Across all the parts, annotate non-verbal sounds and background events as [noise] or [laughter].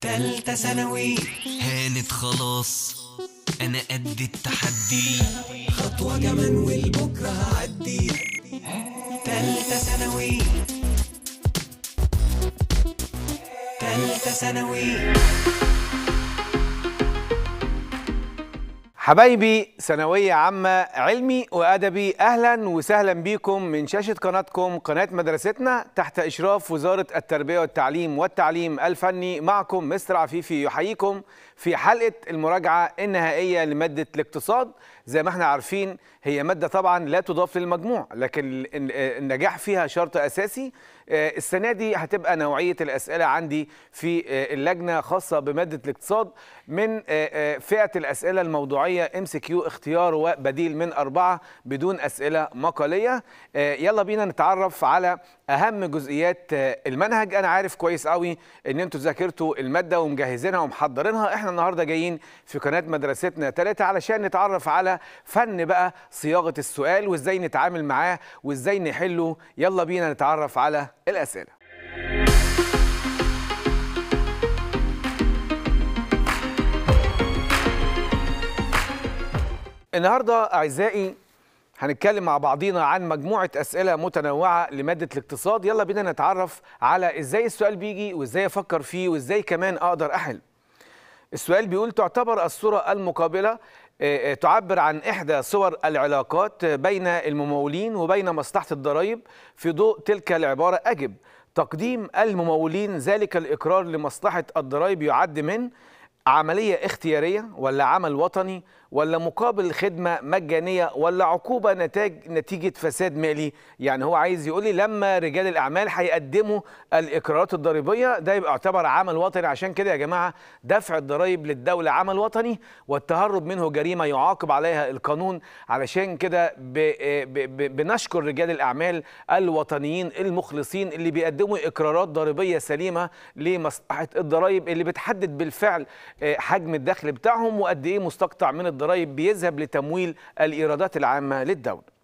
تالتة ثانوي هانت خلاص أنا قد التحدي خطوة كمان والبكرة هعدي تالتة ثانوي تالتة ثانوي حبايبي ثانوية عامة علمي وأدبي أهلا وسهلا بكم من شاشة قناتكم قناة مدرستنا تحت إشراف وزارة التربية والتعليم والتعليم الفني معكم مستر عفيفي يحييكم في حلقة المراجعة النهائية لمادة الاقتصاد زي ما احنا عارفين هي مادة طبعا لا تضاف للمجموع لكن النجاح فيها شرط أساسي آه، السنة دي هتبقى نوعية الأسئلة عندي في آه، اللجنة خاصة بمادة الاقتصاد من آه، آه، فئه الاسئله الموضوعيه ام سي كيو اختيار وبديل من اربعه بدون اسئله مقاليه آه، يلا بينا نتعرف على اهم جزئيات المنهج انا عارف كويس قوي ان انتوا ذاكرتوا الماده ومجهزينها ومحضرينها احنا النهارده جايين في قناه مدرستنا ثلاثه علشان نتعرف على فن بقى صياغه السؤال وازاي نتعامل معاه وازاي نحله يلا بينا نتعرف على الاسئله النهارده اعزائي هنتكلم مع بعضينا عن مجموعه اسئله متنوعه لماده الاقتصاد يلا بينا نتعرف على ازاي السؤال بيجي وازاي افكر فيه وازاي كمان اقدر احل السؤال بيقول تعتبر الصوره المقابله آه، آه، تعبر عن إحدى صور العلاقات آه، بين الممولين وبين مصلحة الضرائب في ضوء تلك العبارة أجب تقديم الممولين ذلك الإقرار لمصلحة الضرائب يعد من عملية اختيارية ولا عمل وطني ولا مقابل خدمة مجانية ولا عقوبة نتاج نتيجة فساد مالي يعني هو عايز يقول لي لما رجال الأعمال هيقدموا الإقرارات الضريبية ده يبقى يعتبر عمل وطني عشان كده يا جماعة دفع الضرايب للدولة عمل وطني والتهرب منه جريمة يعاقب عليها القانون علشان كده بنشكر رجال الأعمال الوطنيين المخلصين اللي بيقدموا إقرارات ضريبية سليمة لمصلحة الضرايب اللي بتحدد بالفعل آه، حجم الدخل بتاعهم وقد إيه مستقطع من الضريب الضرائب بيذهب لتمويل الإيرادات العامة للدولة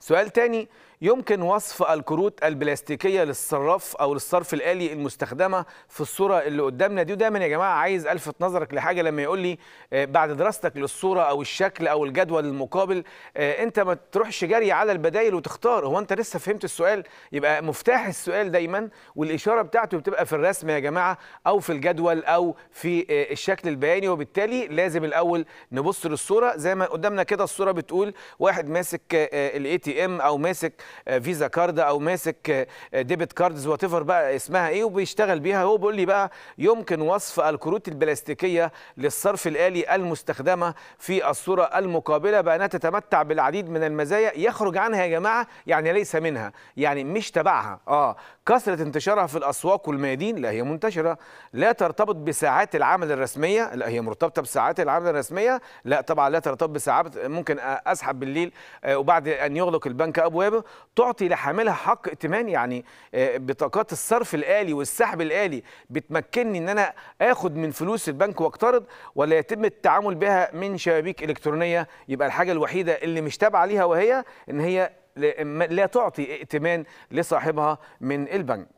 سؤال تاني يمكن وصف الكروت البلاستيكيه للصراف او للصرف الالي المستخدمه في الصوره اللي قدامنا دي ودايما يا جماعه عايز الفت نظرك لحاجه لما يقول لي آه، بعد دراستك للصوره او الشكل او الجدول المقابل آه، انت ما تروحش جري على البدايل وتختار هو انت لسه فهمت السؤال يبقى مفتاح السؤال دايما والاشاره بتاعته بتبقى في الرسم يا جماعه او في الجدول او في آه، الشكل البياني وبالتالي لازم الاول نبص للصوره زي ما قدامنا كده الصوره بتقول واحد ماسك الاي تي ام او ماسك آه، فيزا كارد او ماسك ديبت كاردز واتيفر بقى اسمها ايه وبيشتغل بيها هو بيقول لي بقى يمكن وصف الكروت البلاستيكيه للصرف الالي المستخدمه في الصوره المقابله بانها تتمتع بالعديد من المزايا يخرج عنها يا جماعه يعني ليس منها يعني مش تبعها اه كثرة انتشارها في الأسواق والميادين لا هي منتشرة لا ترتبط بساعات العمل الرسمية لا هي مرتبطة بساعات العمل الرسمية لا طبعا لا ترتبط بساعات ممكن أسحب بالليل آه، وبعد أن يغلق البنك أبوابه تعطي لحاملها حق ائتمان يعني آه، بطاقات الصرف الآلي والسحب الآلي بتمكنني أن أنا آخد من فلوس البنك واقترض ولا يتم التعامل بها من شبابيك إلكترونية يبقى الحاجة الوحيدة اللي مش تابعة ليها وهي أن هي لا تعطي ائتمان لصاحبها من البنك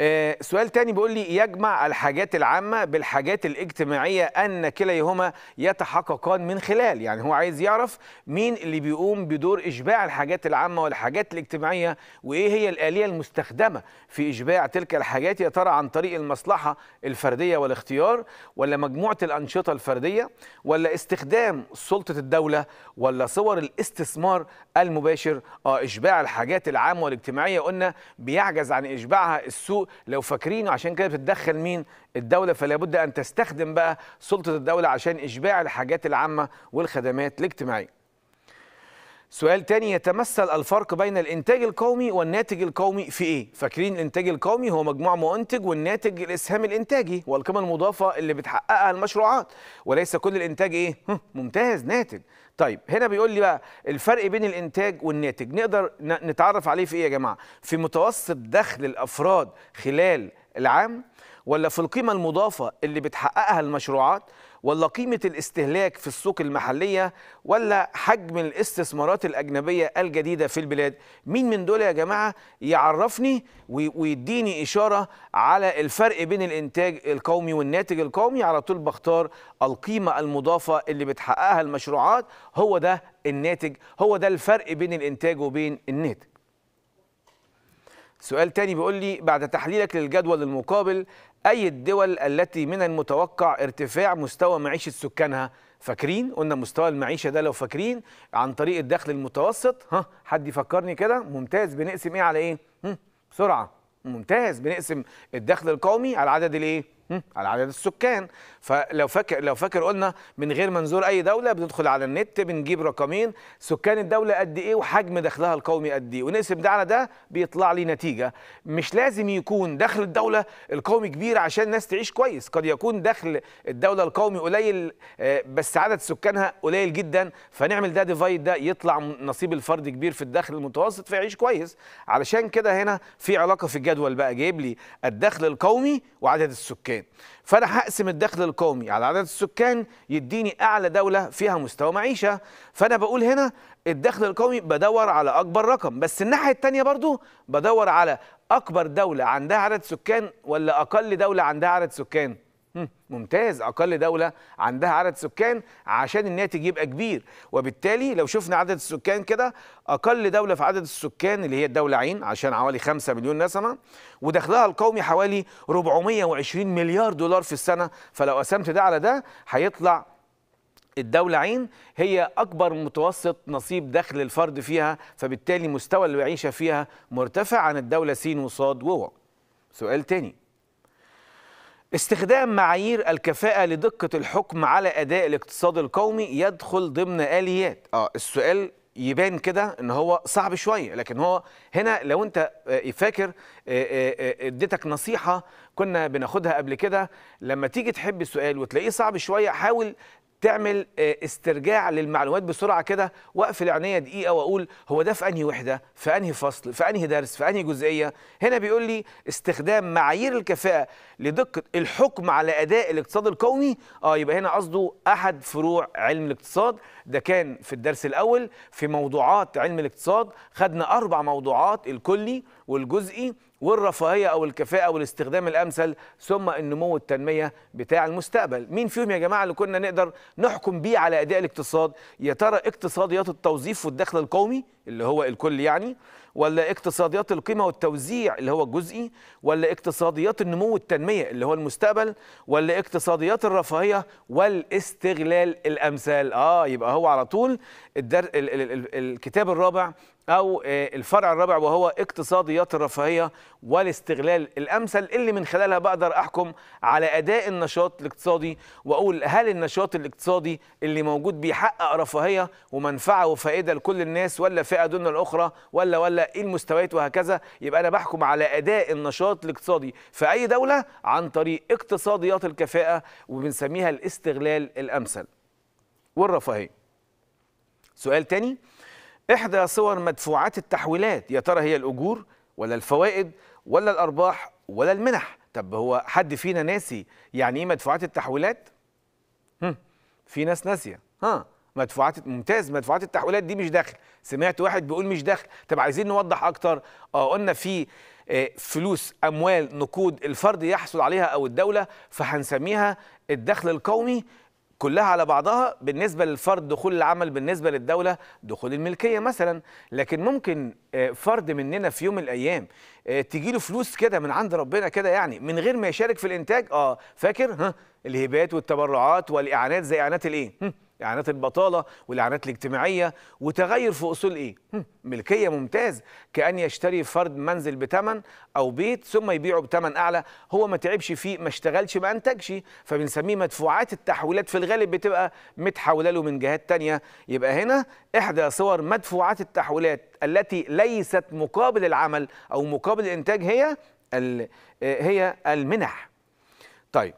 آه، سؤال تاني بيقول لي يجمع الحاجات العامة بالحاجات الاجتماعية أن كليهما يتحققان من خلال يعني هو عايز يعرف مين اللي بيقوم بدور إشباع الحاجات العامة والحاجات الاجتماعية وإيه هي الآلية المستخدمة في إشباع تلك الحاجات يا ترى عن طريق المصلحة الفردية والاختيار ولا مجموعة الأنشطة الفردية ولا استخدام سلطة الدولة ولا صور الاستثمار المباشر آه إشباع الحاجات العامة والاجتماعية قلنا بيعجز عن إشباعها السوق لو فاكرين عشان كده بتتدخل مين الدوله فلا بد ان تستخدم بقى سلطه الدوله عشان اشباع الحاجات العامه والخدمات الاجتماعيه سؤال تاني يتمثل الفرق بين الانتاج القومي والناتج القومي في ايه فاكرين الانتاج القومي هو مجموع منتج والناتج الاسهام الانتاجي والقيمه المضافه اللي بتحققها المشروعات وليس كل الانتاج ايه [laughs] ممتاز ناتج طيب هنا بيقول لي بقى الفرق بين الانتاج والناتج نقدر نتعرف عليه في ايه يا جماعه في متوسط دخل الافراد خلال العام ولا في القيمه المضافه اللي بتحققها المشروعات ولا قيمة الاستهلاك في السوق المحلية ولا حجم الاستثمارات الأجنبية الجديدة في البلاد مين من دول يا جماعة يعرفني ويديني إشارة على الفرق بين الإنتاج القومي والناتج القومي على طول بختار القيمة المضافة اللي بتحققها المشروعات هو ده الناتج هو ده الفرق بين الإنتاج وبين الناتج سؤال تاني بيقول لي بعد تحليلك للجدول المقابل أي الدول التي من المتوقع ارتفاع مستوى معيشة سكانها فاكرين قلنا مستوى المعيشة ده لو فاكرين عن طريق الدخل المتوسط ها حد يفكرني كده ممتاز بنقسم ايه على ايه بسرعة ممتاز بنقسم الدخل القومي على عدد الايه على عدد السكان فلو فاكر لو فاكر قلنا من غير ما نزور اي دوله بندخل على النت بنجيب رقمين سكان الدوله قد ايه وحجم دخلها القومي قد ايه ونقسم ده على ده بيطلع لي نتيجه مش لازم يكون دخل الدوله القومي كبير عشان الناس تعيش كويس قد يكون دخل الدوله القومي قليل آه، بس عدد سكانها قليل جدا فنعمل ده ديفايد ده يطلع نصيب الفرد كبير في الدخل المتوسط فيعيش كويس علشان كده هنا في علاقه في الجدول بقى جايب لي الدخل القومي وعدد السكان السكان فانا هقسم الدخل القومي على عدد السكان يديني اعلى دوله فيها مستوى معيشه فانا بقول هنا الدخل القومي بدور على اكبر رقم بس الناحيه الثانيه برضو بدور على اكبر دوله عندها عدد سكان ولا اقل دوله عندها عدد سكان ممتاز اقل دوله عندها عدد سكان عشان الناتج يبقى كبير وبالتالي لو شفنا عدد السكان كده اقل دوله في عدد السكان اللي هي الدوله عين عشان حوالي 5 مليون نسمه ودخلها القومي حوالي 420 مليار دولار في السنه فلو قسمت ده على ده هيطلع الدولة عين هي أكبر متوسط نصيب دخل الفرد فيها فبالتالي مستوى المعيشة فيها مرتفع عن الدولة سين وصاد وواو سؤال تاني استخدام معايير الكفاءة لدقة الحكم على أداء الاقتصاد القومي يدخل ضمن آليات آه السؤال يبان كده ان هو صعب شويه لكن هو هنا لو انت آه، فاكر آه، آه، اديتك نصيحه كنا بناخدها قبل كده لما تيجي تحب السؤال وتلاقيه صعب شويه حاول تعمل آه، استرجاع للمعلومات بسرعه كده واقفل عينيا دقيقه واقول هو ده في انهي وحده في انهي فصل في انهي درس في انهي جزئيه هنا بيقول لي استخدام معايير الكفاءه لدقه الحكم على اداء الاقتصاد القومي اه يبقى هنا قصده احد فروع علم الاقتصاد ده كان في الدرس الاول في موضوعات علم الاقتصاد خدنا اربع موضوعات الكلي والجزئي والرفاهيه او الكفاءه والاستخدام الامثل ثم النمو والتنميه بتاع المستقبل مين فيهم يا جماعه اللي كنا نقدر نحكم بيه على اداء الاقتصاد يا ترى اقتصاديات التوظيف والدخل القومي اللي هو الكل يعني ولا اقتصاديات القيمه والتوزيع اللي هو الجزئي ولا اقتصاديات النمو والتنميه اللي هو المستقبل ولا اقتصاديات الرفاهيه والاستغلال الامثال اه يبقى هو على طول الدر... ال... ال... ال... الكتاب الرابع او آه، الفرع الرابع وهو اقتصاديات الرفاهيه والاستغلال الامثل اللي من خلالها بقدر احكم على اداء النشاط الاقتصادي واقول هل النشاط الاقتصادي اللي موجود بيحقق رفاهيه ومنفعه وفائده لكل الناس ولا فئه دون الاخرى ولا ولا ايه المستويات وهكذا يبقى انا بحكم على اداء النشاط الاقتصادي في اي دوله عن طريق اقتصاديات الكفاءه وبنسميها الاستغلال الامثل والرفاهيه سؤال تاني إحدى صور مدفوعات التحويلات يا ترى هي الأجور ولا الفوائد ولا الأرباح ولا المنح طب هو حد فينا ناسي يعني إيه مدفوعات التحويلات؟ هم في ناس ناسية ها مدفوعات ممتاز مدفوعات التحويلات دي مش داخل سمعت واحد بيقول مش داخل طب عايزين نوضح أكتر آه قلنا في آه، فلوس أموال نقود الفرد يحصل عليها أو الدولة فهنسميها الدخل القومي كلها على بعضها بالنسبة للفرد دخول العمل بالنسبة للدولة دخول الملكية مثلا لكن ممكن آه، فرد مننا في يوم من الأيام آه، تجيله فلوس كده من عند ربنا كده يعني من غير ما يشارك في الإنتاج اه فاكر ها الهبات والتبرعات والإعانات زي إعانات الإيه اعانات البطاله والاعانات الاجتماعيه وتغير في اصول ايه ملكيه ممتاز كان يشتري فرد منزل بثمن او بيت ثم يبيعه بثمن اعلى هو ما تعبش فيه ما اشتغلش ما انتجش فبنسميه مدفوعات التحويلات في الغالب بتبقى متحوله له من جهات تانية يبقى هنا احدى صور مدفوعات التحويلات التي ليست مقابل العمل او مقابل الانتاج هي هي المنح طيب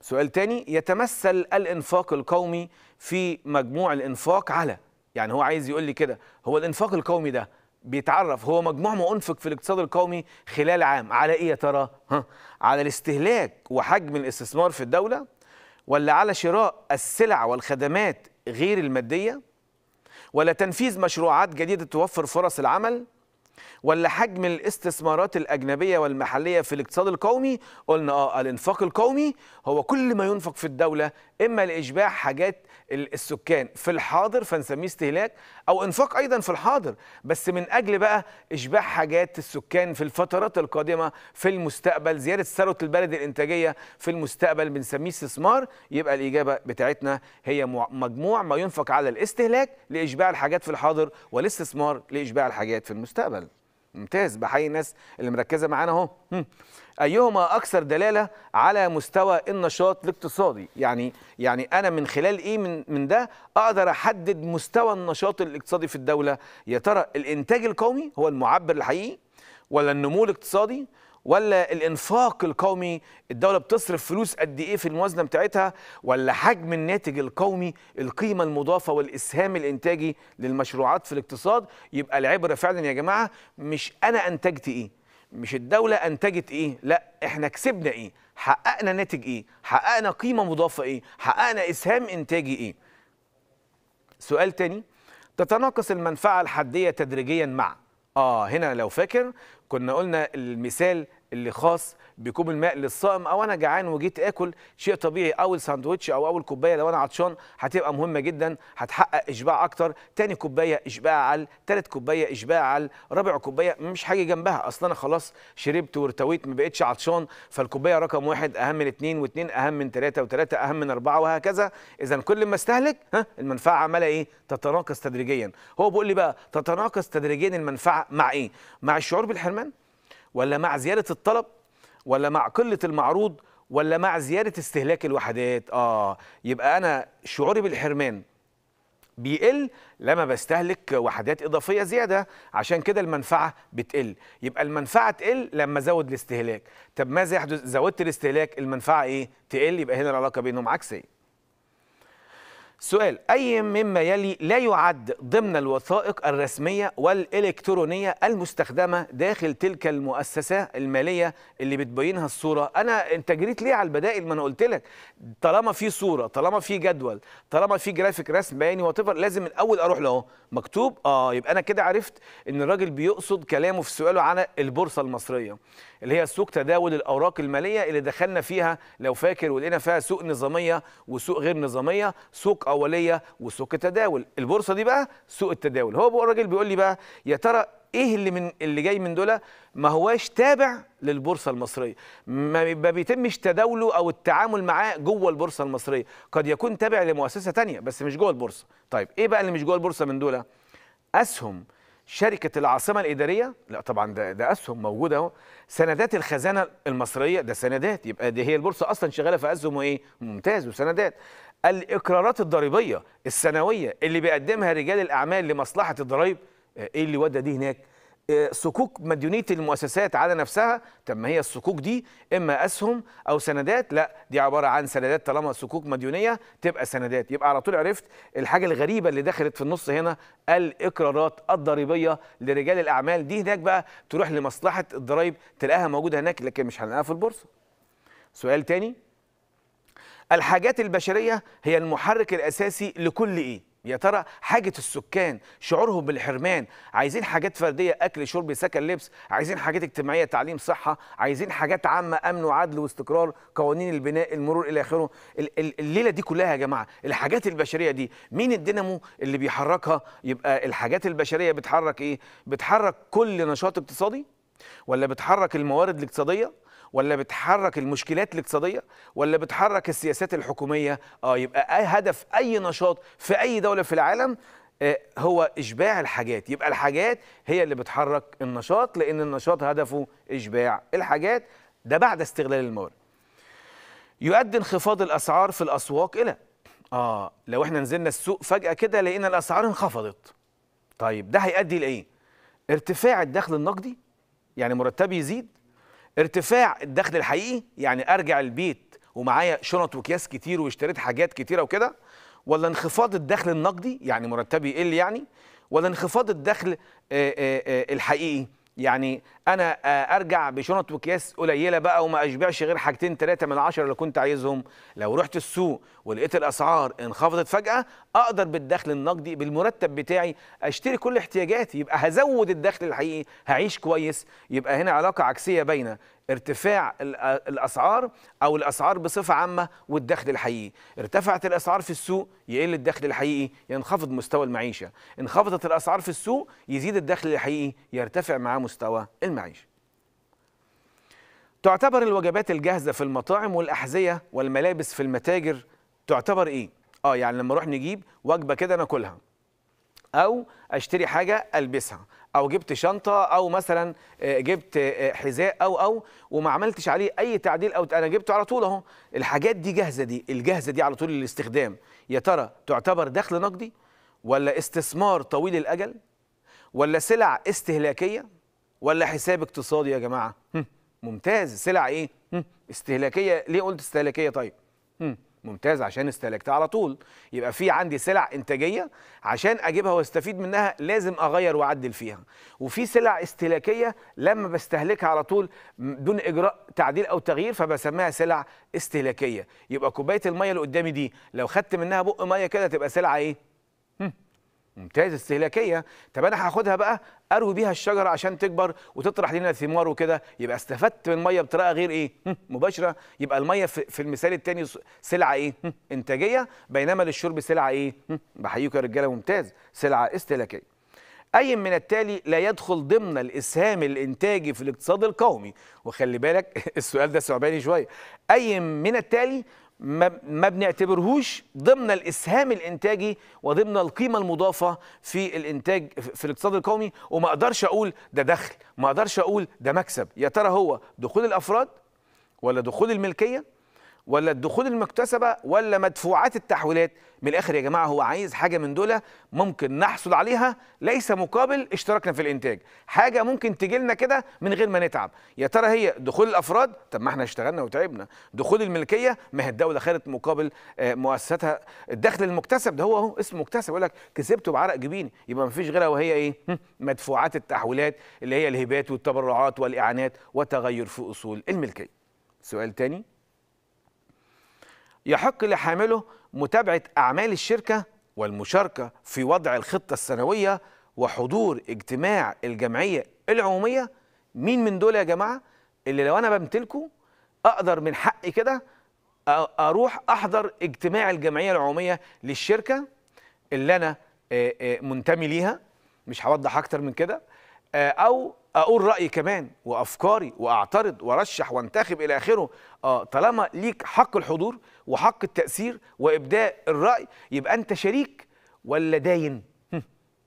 سؤال تاني يتمثل الانفاق القومي في مجموع الانفاق على يعني هو عايز يقول لي كده هو الانفاق القومي ده بيتعرف هو مجموع ما انفق في الاقتصاد القومي خلال عام على ايه يا ترى ها على الاستهلاك وحجم الاستثمار في الدوله ولا على شراء السلع والخدمات غير الماديه ولا تنفيذ مشروعات جديده توفر فرص العمل ولا حجم الاستثمارات الاجنبيه والمحليه في الاقتصاد القومي قلنا اه الانفاق القومي هو كل ما ينفق في الدوله اما لاشباع حاجات السكان في الحاضر فنسميه استهلاك او انفاق ايضا في الحاضر بس من اجل بقى اشباع حاجات السكان في الفترات القادمه في المستقبل زياده ثروه البلد الانتاجيه في المستقبل بنسميه استثمار يبقى الاجابه بتاعتنا هي مجموع ما ينفق على الاستهلاك لاشباع الحاجات في الحاضر والاستثمار لاشباع الحاجات في المستقبل ممتاز بحيي الناس اللي مركزه معانا اهو ايهما اكثر دلاله على مستوى النشاط الاقتصادي يعني يعني انا من خلال ايه من من ده اقدر احدد مستوى النشاط الاقتصادي في الدوله يا ترى الانتاج القومي هو المعبر الحقيقي ولا النمو الاقتصادي ولا الانفاق القومي الدوله بتصرف فلوس قد ايه في الموازنه بتاعتها ولا حجم الناتج القومي القيمه المضافه والاسهام الانتاجي للمشروعات في الاقتصاد يبقى العبره فعلا يا جماعه مش انا انتجت ايه مش الدوله انتجت ايه لا احنا كسبنا ايه حققنا ناتج ايه حققنا قيمه مضافه ايه حققنا اسهام انتاجي ايه سؤال تاني تتناقص المنفعه الحديه تدريجيا مع اه هنا لو فاكر كنا قلنا المثال اللي خاص بكوب الماء للصائم او انا جعان وجيت اكل شيء طبيعي اول ساندوتش او اول كوبايه لو انا عطشان هتبقى مهمه جدا هتحقق اشباع اكتر تاني كوبايه اشباع على تالت كوبايه اشباع على رابع كوبايه مش حاجه جنبها اصلا انا خلاص شربت وارتويت ما بقتش عطشان فالكوبايه رقم واحد اهم من اثنين واثنين اهم من ثلاثه وثلاثه اهم من اربعه وهكذا اذا كل ما استهلك ها المنفعه عماله ايه تتناقص تدريجيا هو بيقول لي بقى تتناقص تدريجيا المنفعه مع ايه مع الشعور بالحرمان ولا مع زياده الطلب ولا مع قله المعروض ولا مع زياده استهلاك الوحدات اه يبقى انا شعوري بالحرمان بيقل لما بستهلك وحدات اضافيه زياده عشان كده المنفعه بتقل يبقى المنفعه تقل لما ازود الاستهلاك طب ماذا يحدث زودت الاستهلاك المنفعه ايه تقل يبقى هنا العلاقه بينهم عكسيه سؤال أي مما يلي لا يعد ضمن الوثائق الرسمية والإلكترونية المستخدمة داخل تلك المؤسسة المالية اللي بتبينها الصورة أنا أنت جريت ليه على البدائل ما أنا قلت لك طالما في صورة طالما في جدول طالما في جرافيك رسم بياني وطفر لازم الأول أروح له مكتوب آه يبقى أنا كده عرفت إن الراجل بيقصد كلامه في سؤاله على البورصة المصرية اللي هي سوق تداول الاوراق الماليه اللي دخلنا فيها لو فاكر ولقينا فيها سوق نظاميه وسوق غير نظاميه سوق اوليه وسوق تداول البورصه دي بقى سوق التداول هو بقى الراجل بيقول لي بقى يا ترى ايه اللي من اللي جاي من دول ما هواش تابع للبورصه المصريه ما بيتمش تداوله او التعامل معاه جوه البورصه المصريه قد يكون تابع لمؤسسه تانية بس مش جوه البورصه طيب ايه بقى اللي مش جوه البورصه من دول اسهم شركه العاصمه الاداريه لا طبعا ده ده اسهم موجوده اهو سندات الخزانه المصريه ده سندات يبقى دي هي البورصه اصلا شغاله في اسهم وايه ممتاز وسندات الاقرارات الضريبيه السنويه اللي بيقدمها رجال الاعمال لمصلحه الضرايب آه، ايه اللي ودى دي هناك صكوك مديونيه المؤسسات على نفسها طب ما هي الصكوك دي اما اسهم او سندات لا دي عباره عن سندات طالما صكوك مديونيه تبقى سندات يبقى على طول عرفت الحاجه الغريبه اللي دخلت في النص هنا الاقرارات الضريبيه لرجال الاعمال دي هناك بقى تروح لمصلحه الضرايب تلاقيها موجوده هناك لكن مش هنلاقيها في البورصه سؤال تاني الحاجات البشريه هي المحرك الاساسي لكل ايه يا ترى حاجة السكان شعورهم بالحرمان عايزين حاجات فردية أكل شرب سكن لبس عايزين حاجات اجتماعية تعليم صحة عايزين حاجات عامة أمن وعدل واستقرار قوانين البناء المرور إلى آخره الليلة دي كلها يا جماعة الحاجات البشرية دي مين الدينامو اللي بيحركها يبقى الحاجات البشرية بتحرك إيه بتحرك كل نشاط اقتصادي ولا بتحرك الموارد الاقتصادية ولا بتحرك المشكلات الاقتصاديه ولا بتحرك السياسات الحكوميه اه يبقى هدف اي نشاط في اي دوله في العالم آه، هو اشباع الحاجات يبقى الحاجات هي اللي بتحرك النشاط لان النشاط هدفه اشباع الحاجات ده بعد استغلال الموارد يؤدي انخفاض الاسعار في الاسواق الى اه لو احنا نزلنا السوق فجاه كده لقينا الاسعار انخفضت طيب ده هيؤدي لايه ارتفاع الدخل النقدي يعني مرتبي يزيد ارتفاع الدخل الحقيقي يعني ارجع البيت ومعايا شنط واكياس كتير واشتريت حاجات كتيره وكده ولا انخفاض الدخل النقدي يعني مرتبي يقل يعني ولا انخفاض الدخل آه، آه، آه، الحقيقي يعني انا ارجع بشنط واكياس قليله بقى وما اشبعش غير حاجتين ثلاثه من عشره اللي كنت عايزهم لو رحت السوق ولقيت الاسعار انخفضت فجاه اقدر بالدخل النقدي بالمرتب بتاعي اشتري كل احتياجاتي يبقى هزود الدخل الحقيقي هعيش كويس يبقى هنا علاقه عكسيه بين ارتفاع الاسعار او الاسعار بصفه عامه والدخل الحقيقي ارتفعت الاسعار في السوق يقل الدخل الحقيقي ينخفض مستوى المعيشه انخفضت الاسعار في السوق يزيد الدخل الحقيقي يرتفع معاه مستوى المعيشه تعتبر الوجبات الجاهزه في المطاعم والاحذيه والملابس في المتاجر تعتبر ايه اه يعني لما اروح نجيب وجبه كده ناكلها او اشتري حاجه البسها او جبت شنطه او مثلا آه، جبت آه، حذاء او او وما عملتش عليه اي تعديل او انا جبته على طول اهو الحاجات دي جاهزه دي الجاهزه دي على طول الاستخدام يا ترى تعتبر دخل نقدي ولا استثمار طويل الاجل ولا سلع استهلاكيه ولا حساب اقتصادي يا جماعه ممتاز سلع ايه استهلاكيه ليه قلت استهلاكيه طيب ممتاز عشان استهلكتها على طول يبقى في عندي سلع انتاجيه عشان اجيبها واستفيد منها لازم اغير واعدل فيها وفي سلع استهلاكيه لما بستهلكها على طول دون اجراء تعديل او تغيير فبسميها سلع استهلاكيه يبقى كوبايه الميه اللي قدامي دي لو خدت منها بق ميه كده تبقى سلعه ايه ممتاز استهلاكيه طب انا هاخدها بقى اروي بيها الشجره عشان تكبر وتطرح لنا ثمار وكده يبقى استفدت من الميه بطريقه غير ايه مباشره يبقى الميه في المثال الثاني سلعه ايه انتاجيه بينما للشرب سلعه ايه بحييكوا يا رجاله ممتاز سلعه استهلاكيه اي من التالي لا يدخل ضمن الاسهام الانتاجي في الاقتصاد القومي وخلي بالك [laughs] السؤال ده صعباني شويه اي من التالي ما بنعتبرهوش ضمن الاسهام الانتاجي وضمن القيمه المضافه في الانتاج في الاقتصاد القومي وما اقدرش اقول ده دخل ما اقدرش اقول ده مكسب يا ترى هو دخول الافراد ولا دخول الملكيه ولا الدخول المكتسبه ولا مدفوعات التحويلات من الاخر يا جماعه هو عايز حاجه من دول ممكن نحصل عليها ليس مقابل اشتراكنا في الانتاج حاجه ممكن تجي لنا كده من غير ما نتعب يا ترى هي دخول الافراد طب ما احنا اشتغلنا وتعبنا دخول الملكيه ما هي الدوله خدت مقابل آه، مؤسساتها الدخل المكتسب ده هو اهو اسمه مكتسب يقول لك كسبته بعرق جبيني يبقى ما فيش غيرها وهي ايه مدفوعات التحويلات اللي هي الهبات والتبرعات والاعانات وتغير في اصول الملكيه سؤال تاني يحق لحامله متابعة أعمال الشركة والمشاركة في وضع الخطة السنوية وحضور اجتماع الجمعية العمومية مين من دول يا جماعة اللي لو أنا بمتلكه أقدر من حقي كده أروح أحضر اجتماع الجمعية العمومية للشركة اللي أنا منتمي ليها مش هوضح أكتر من كده أو اقول رايي كمان وافكاري واعترض وارشح وانتخب الى اخره اه طالما ليك حق الحضور وحق التاثير وابداء الراي يبقى انت شريك ولا داين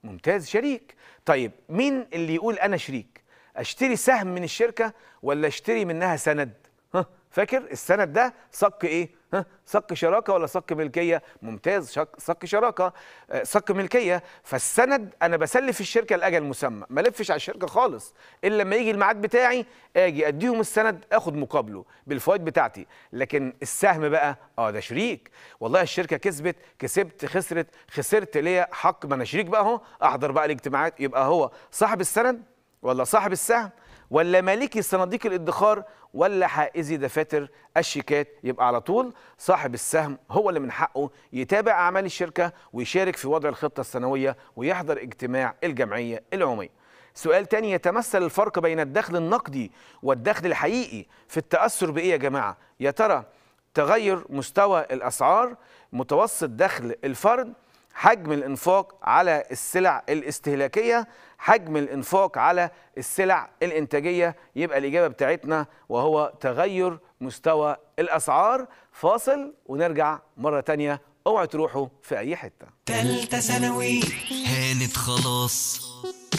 ممتاز شريك طيب مين اللي يقول انا شريك اشتري سهم من الشركه ولا اشتري منها سند ها فاكر السند ده صك ايه ها صك شراكه ولا صك ملكيه ممتاز صك شراكه آه، صك ملكيه فالسند انا بسلف الشركه لاجل مسمى ما لفش على الشركه خالص الا لما يجي الميعاد بتاعي اجي اديهم السند اخد مقابله بالفوائد بتاعتي لكن السهم بقى اه ده شريك والله الشركه كسبت كسبت خسرت خسرت ليا حق ما انا شريك بقى اهو احضر بقى الاجتماعات يبقى هو صاحب السند ولا صاحب السهم ولا مالكي صناديق الادخار ولا حائزي دفاتر الشيكات يبقى على طول صاحب السهم هو اللي من حقه يتابع أعمال الشركة ويشارك في وضع الخطة السنوية ويحضر اجتماع الجمعية العمومية سؤال تاني يتمثل الفرق بين الدخل النقدي والدخل الحقيقي في التأثر بإيه يا جماعة؟ يا ترى تغير مستوى الأسعار متوسط دخل الفرد حجم الانفاق على السلع الاستهلاكيه حجم الانفاق على السلع الانتاجيه يبقى الاجابه بتاعتنا وهو تغير مستوى الاسعار فاصل ونرجع مره تانية اوعوا تروحوا في اي حته تالتة ثانوي هانت خلاص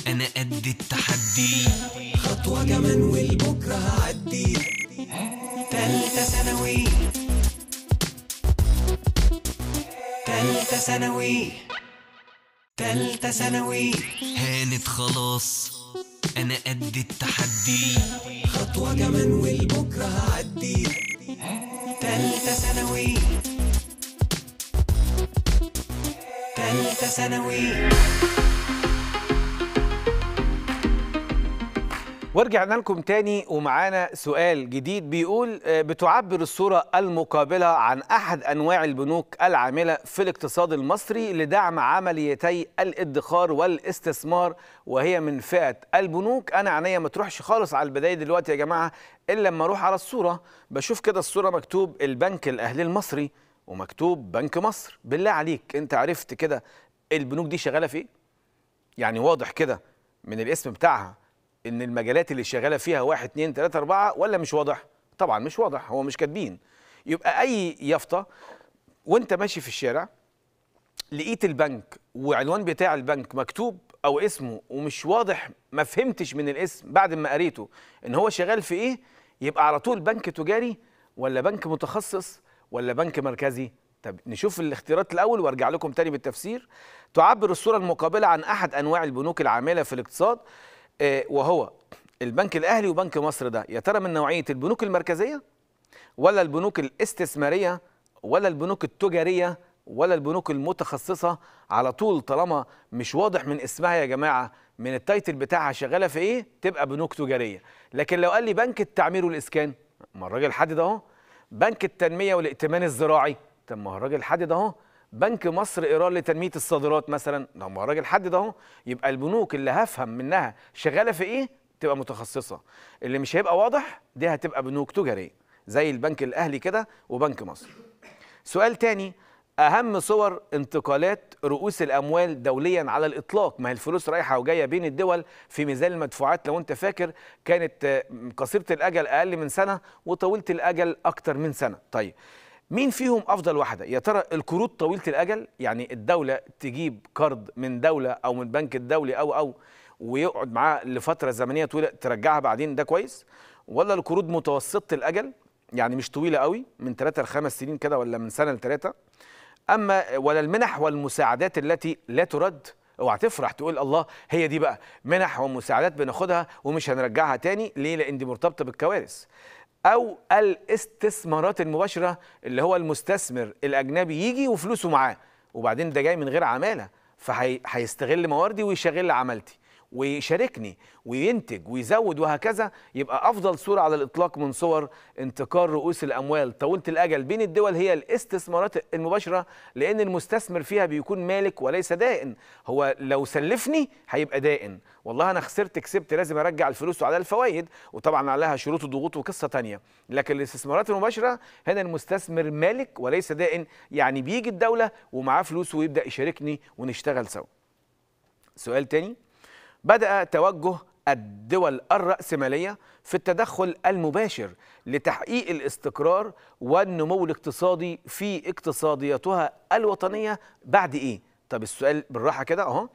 انا قد التحدي خطوه كمان والبكره هعدي تالتة ثانوي تالتة ثانوي تالتة ثانوي هانت خلاص أنا قد التحدي خطوة كمان والبكرة هعدي تالتة ثانوي تالتة ثانوي ورجعنا لكم تاني ومعانا سؤال جديد بيقول آه، بتعبر الصورة المقابلة عن أحد أنواع البنوك العاملة في الاقتصاد المصري لدعم عمليتي الادخار والاستثمار وهي من فئة البنوك أنا عينيا ما تروحش خالص على البداية دلوقتي يا جماعة إلا لما أروح على الصورة بشوف كده الصورة مكتوب البنك الأهلي المصري ومكتوب بنك مصر بالله عليك أنت عرفت كده البنوك دي شغالة في إيه؟ يعني واضح كده من الاسم بتاعها ان المجالات اللي شغاله فيها واحد اتنين تلاته اربعه ولا مش واضح؟ طبعا مش واضح هو مش كاتبين يبقى اي يافطه وانت ماشي في الشارع لقيت البنك وعنوان بتاع البنك مكتوب او اسمه ومش واضح ما فهمتش من الاسم بعد ما قريته ان هو شغال في ايه يبقى على طول بنك تجاري ولا بنك متخصص ولا بنك مركزي طب نشوف الاختيارات الاول وارجع لكم تاني بالتفسير تعبر الصوره المقابله عن احد انواع البنوك العامله في الاقتصاد آه، وهو البنك الاهلي وبنك مصر ده يا ترى من نوعيه البنوك المركزيه ولا البنوك الاستثماريه ولا البنوك التجاريه ولا البنوك المتخصصه على طول طالما مش واضح من اسمها يا جماعه من التايتل بتاعها شغاله في ايه تبقى بنوك تجاريه لكن لو قال لي بنك التعمير والاسكان ما الراجل حدد اهو بنك التنميه والائتمان الزراعي طب ما الراجل حدد اهو بنك مصر ايران لتنميه الصادرات مثلا لو ما الراجل حدد اهو يبقى البنوك اللي هفهم منها شغاله في ايه تبقى متخصصه اللي مش هيبقى واضح دي هتبقى بنوك تجاريه زي البنك الاهلي كده وبنك مصر سؤال تاني اهم صور انتقالات رؤوس الاموال دوليا على الاطلاق ما هي الفلوس رايحه وجايه بين الدول في ميزان المدفوعات لو انت فاكر كانت آه، قصيره الاجل اقل من سنه وطويله الاجل اكتر من سنه طيب مين فيهم افضل واحده يا ترى القروض طويله الاجل يعني الدوله تجيب قرض من دوله او من بنك الدولي او او ويقعد معاه لفتره زمنيه طويله ترجعها بعدين ده كويس ولا القروض متوسطه الاجل يعني مش طويله قوي من 3 ل 5 سنين كده ولا من سنه لثلاثه اما ولا المنح والمساعدات التي لا ترد اوعى تفرح تقول الله هي دي بقى منح ومساعدات بناخدها ومش هنرجعها تاني ليه لان دي مرتبطه بالكوارث او الاستثمارات المباشره اللي هو المستثمر الاجنبي يجي وفلوسه معاه وبعدين ده جاي من غير عماله فهيستغل مواردي ويشغل عمالتي ويشاركني وينتج ويزود وهكذا يبقى افضل صوره على الاطلاق من صور انتقال رؤوس الاموال طويله الاجل بين الدول هي الاستثمارات المباشره لان المستثمر فيها بيكون مالك وليس دائن هو لو سلفني هيبقى دائن والله انا خسرت كسبت لازم ارجع الفلوس على الفوائد وطبعا عليها شروط وضغوط وقصه ثانيه لكن الاستثمارات المباشره هنا المستثمر مالك وليس دائن يعني بيجي الدوله ومعاه فلوس ويبدا يشاركني ونشتغل سوا سؤال تاني بدأ توجه الدول الرأسمالية في التدخل المباشر لتحقيق الاستقرار والنمو الاقتصادي في اقتصادياتها الوطنية بعد إيه؟ طب السؤال بالراحة كده أهو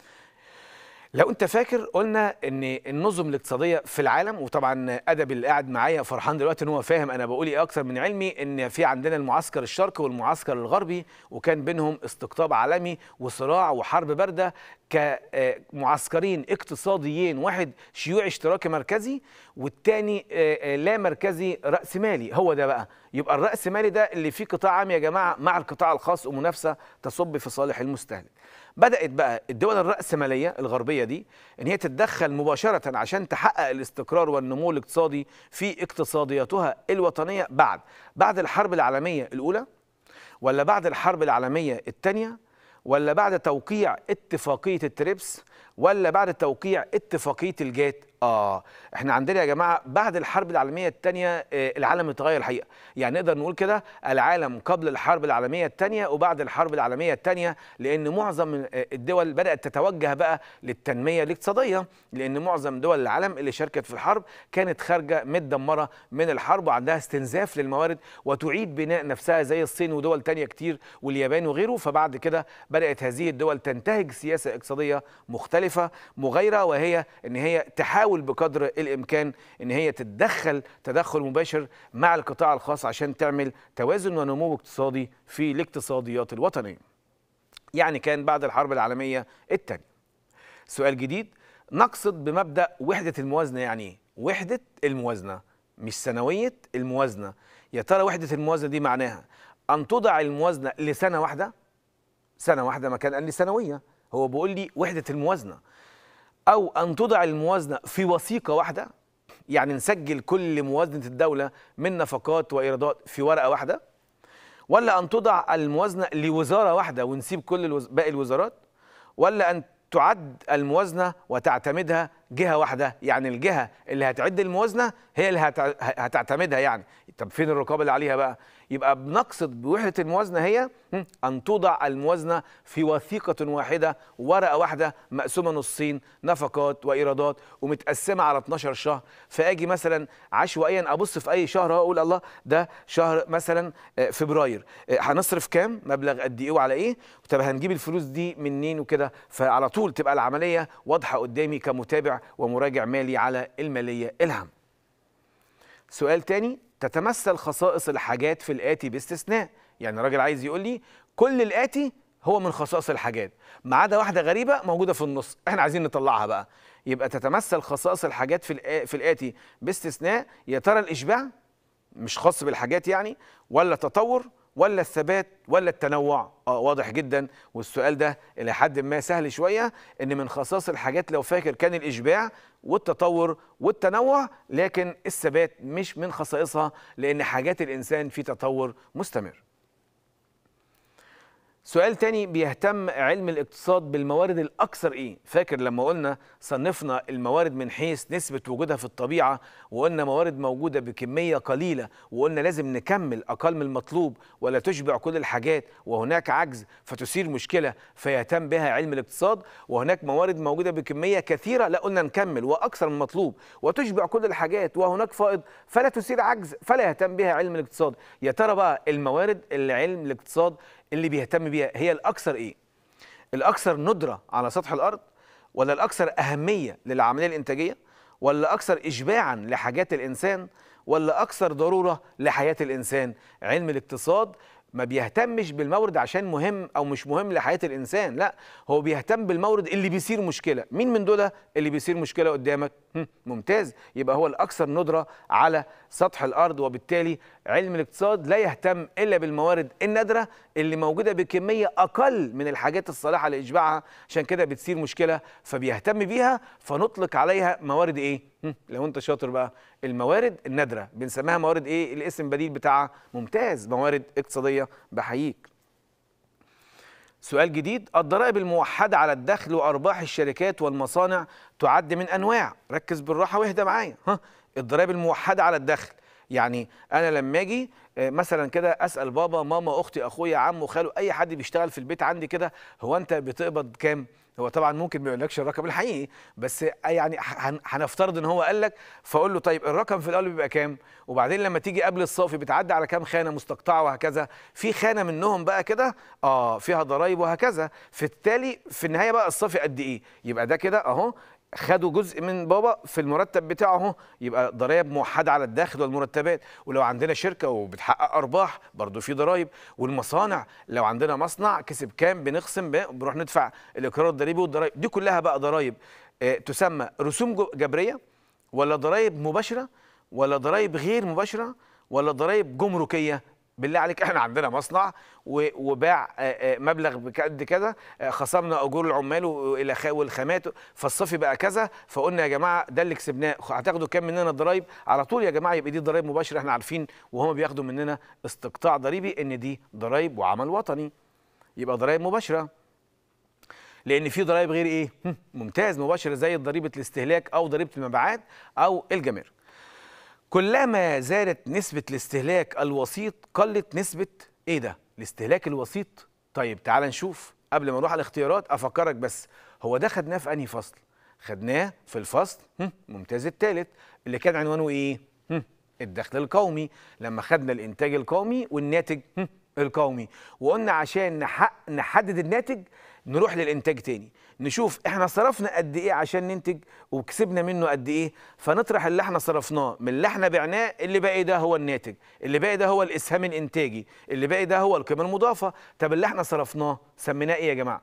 لو انت فاكر قلنا ان النظم الاقتصاديه في العالم وطبعا ادب اللي قاعد معايا فرحان دلوقتي ان هو فاهم انا بقول ايه اكثر من علمي ان في عندنا المعسكر الشرقي والمعسكر الغربي وكان بينهم استقطاب عالمي وصراع وحرب بارده كمعسكرين آه، اقتصاديين واحد شيوعي اشتراكي مركزي والتاني آه، آه، لا مركزي راسمالي هو ده بقى يبقى الراسمالي ده اللي فيه قطاع عام يا جماعه مع القطاع الخاص ومنافسه تصب في صالح المستهلك بدات بقى الدول الراسماليه الغربيه دي ان هي تتدخل مباشره عشان تحقق الاستقرار والنمو الاقتصادي في اقتصادياتها الوطنيه بعد بعد الحرب العالميه الاولى ولا بعد الحرب العالميه الثانيه ولا بعد توقيع اتفاقيه التريبس ولا بعد توقيع اتفاقيه الجات اه احنا عندنا يا جماعه بعد الحرب العالميه الثانيه آه، العالم اتغير الحقيقه يعني نقدر نقول كده العالم قبل الحرب العالميه الثانيه وبعد الحرب العالميه الثانيه لان معظم آه، الدول بدات تتوجه بقى للتنميه الاقتصاديه لان معظم دول العالم اللي شاركت في الحرب كانت خارجه متدمره من الحرب وعندها استنزاف للموارد وتعيد بناء نفسها زي الصين ودول ثانيه كتير واليابان وغيره فبعد كده بدات هذه الدول تنتهج سياسه اقتصاديه مختلفه مغايره وهي ان هي تحاول تحاول بقدر الامكان ان هي تتدخل تدخل مباشر مع القطاع الخاص عشان تعمل توازن ونمو اقتصادي في الاقتصاديات الوطنيه. يعني كان بعد الحرب العالميه الثانيه. سؤال جديد نقصد بمبدا وحده الموازنه يعني ايه؟ وحده الموازنه مش سنويه الموازنه يا ترى وحده الموازنه دي معناها ان تضع الموازنه لسنه واحده سنه واحده ما كان قال لي سنويه هو بيقول لي وحده الموازنه أو أن تضع الموازنة في وثيقة واحدة يعني نسجل كل موازنة الدولة من نفقات وإيرادات في ورقة واحدة ولا أن تضع الموازنة لوزارة واحدة ونسيب كل الوز... باقي الوزارات ولا أن تعد الموازنة وتعتمدها جهة واحدة يعني الجهة اللي هتعد الموازنة هي اللي هت... هتعتمدها يعني طب فين الرقابة اللي عليها بقى يبقى بنقصد بوحده الموازنه هي ان توضع الموازنه في وثيقه واحده ورقه واحده مقسومه نصين نفقات وايرادات ومتقسمه على 12 شهر فاجي مثلا عشوائيا ابص في اي شهر اقول الله ده شهر مثلا آه، فبراير آه، هنصرف كام مبلغ قد ايه وعلى ايه طب هنجيب الفلوس دي منين وكده فعلى طول تبقى العمليه واضحه قدامي كمتابع ومراجع مالي على الماليه الهام سؤال تاني تتمثل خصائص الحاجات في الآتي باستثناء يعني الراجل عايز يقول لي كل الآتي هو من خصائص الحاجات ما عدا واحدة غريبة موجودة في النص احنا عايزين نطلعها بقى يبقى تتمثل خصائص الحاجات في في الآتي باستثناء يا ترى الإشباع مش خاص بالحاجات يعني ولا تطور ولا الثبات ولا التنوع اه واضح جدا والسؤال ده الى حد ما سهل شويه ان من خصائص الحاجات لو فاكر كان الاشباع والتطور والتنوع لكن الثبات مش من خصائصها لان حاجات الانسان في تطور مستمر سؤال تاني بيهتم علم الاقتصاد بالموارد الأكثر إيه؟ فاكر لما قلنا صنفنا الموارد من حيث نسبة وجودها في الطبيعة وقلنا موارد موجودة بكمية قليلة وقلنا لازم نكمل أقل من المطلوب ولا تشبع كل الحاجات وهناك عجز فتثير مشكلة فيهتم بها علم الاقتصاد وهناك موارد موجودة بكمية كثيرة لا قلنا نكمل وأكثر من المطلوب وتشبع كل الحاجات وهناك فائض فلا تثير عجز فلا يهتم بها علم الاقتصاد يا ترى بقى الموارد اللي علم الاقتصاد اللي بيهتم بيها هي الاكثر ايه الاكثر ندره على سطح الارض ولا الاكثر اهميه للعمليه الانتاجيه ولا اكثر اشباعا لحاجات الانسان ولا اكثر ضروره لحياه الانسان علم الاقتصاد ما بيهتمش بالمورد عشان مهم او مش مهم لحياه الانسان لا هو بيهتم بالمورد اللي بيثير مشكله مين من دول اللي بيثير مشكله قدامك ممتاز يبقى هو الاكثر ندره على سطح الارض وبالتالي علم الاقتصاد لا يهتم الا بالموارد النادره اللي موجوده بكميه اقل من الحاجات الصالحه لاشباعها عشان كده بتثير مشكله فبيهتم بيها فنطلق عليها موارد ايه لو انت شاطر بقى الموارد النادره بنسميها موارد ايه الاسم بديل بتاعها ممتاز موارد اقتصاديه بحييك سؤال جديد الضرائب الموحده على الدخل وارباح الشركات والمصانع تعد من انواع ركز بالراحه واهدى معايا ها الضرائب الموحده على الدخل يعني انا لما اجي آه، مثلا كده اسال بابا ماما اختي اخويا عمه خاله اي حد بيشتغل في البيت عندي كده هو انت بتقبض كام هو طبعا ممكن ما يقولكش الرقم الحقيقي بس يعني هنفترض ان هو قال لك فاقول له طيب الرقم في الاول بيبقى كام وبعدين لما تيجي قبل الصافي بتعدي على كام خانه مستقطعه وهكذا في خانه منهم بقى كده اه فيها ضرايب وهكذا في التالي في النهايه بقى الصافي قد ايه يبقى ده كده اهو خدوا جزء من بابا في المرتب بتاعه اهو يبقى ضرائب موحده على الداخل والمرتبات ولو عندنا شركه وبتحقق ارباح برضو في ضرائب والمصانع لو عندنا مصنع كسب كام بنخصم بنروح ندفع الاقرار الضريبي والضرائب دي كلها بقى ضرائب آه، تسمى رسوم جبريه ولا ضرائب مباشره ولا ضرائب غير مباشره ولا ضرائب جمركيه بالله عليك [laughs] احنا عندنا مصنع وباع آه، آه، مبلغ بقد كذا آه، خصمنا اجور العمال والخامات فالصفي بقى كذا فقلنا يا جماعه ده اللي كسبناه هتاخدوا كام مننا ضرايب على طول يا جماعه يبقى دي ضرايب مباشره احنا عارفين وهم بياخدوا مننا استقطاع ضريبي ان دي ضرايب وعمل وطني يبقى ضرايب مباشره لان في ضرايب غير ايه ممتاز مباشره زي ضريبه الاستهلاك او ضريبه المبيعات او الجمارك كلما زادت نسبة الاستهلاك الوسيط قلت نسبة ايه ده؟ الاستهلاك الوسيط؟ طيب تعال نشوف قبل ما نروح على الاختيارات افكرك بس هو ده خدناه في انهي فصل؟ خدناه في الفصل ممتاز الثالث اللي كان عنوانه ايه؟ الدخل القومي لما خدنا الانتاج القومي والناتج القومي وقلنا عشان نحدد الناتج نروح للانتاج تاني نشوف احنا صرفنا قد ايه عشان ننتج وكسبنا منه قد ايه فنطرح اللي احنا صرفناه من اللي احنا بعناه اللي باقي ده هو الناتج اللي باقي ده هو الاسهام الانتاجي اللي باقي ده هو القيمه المضافه طب اللي احنا صرفناه سميناه ايه يا جماعه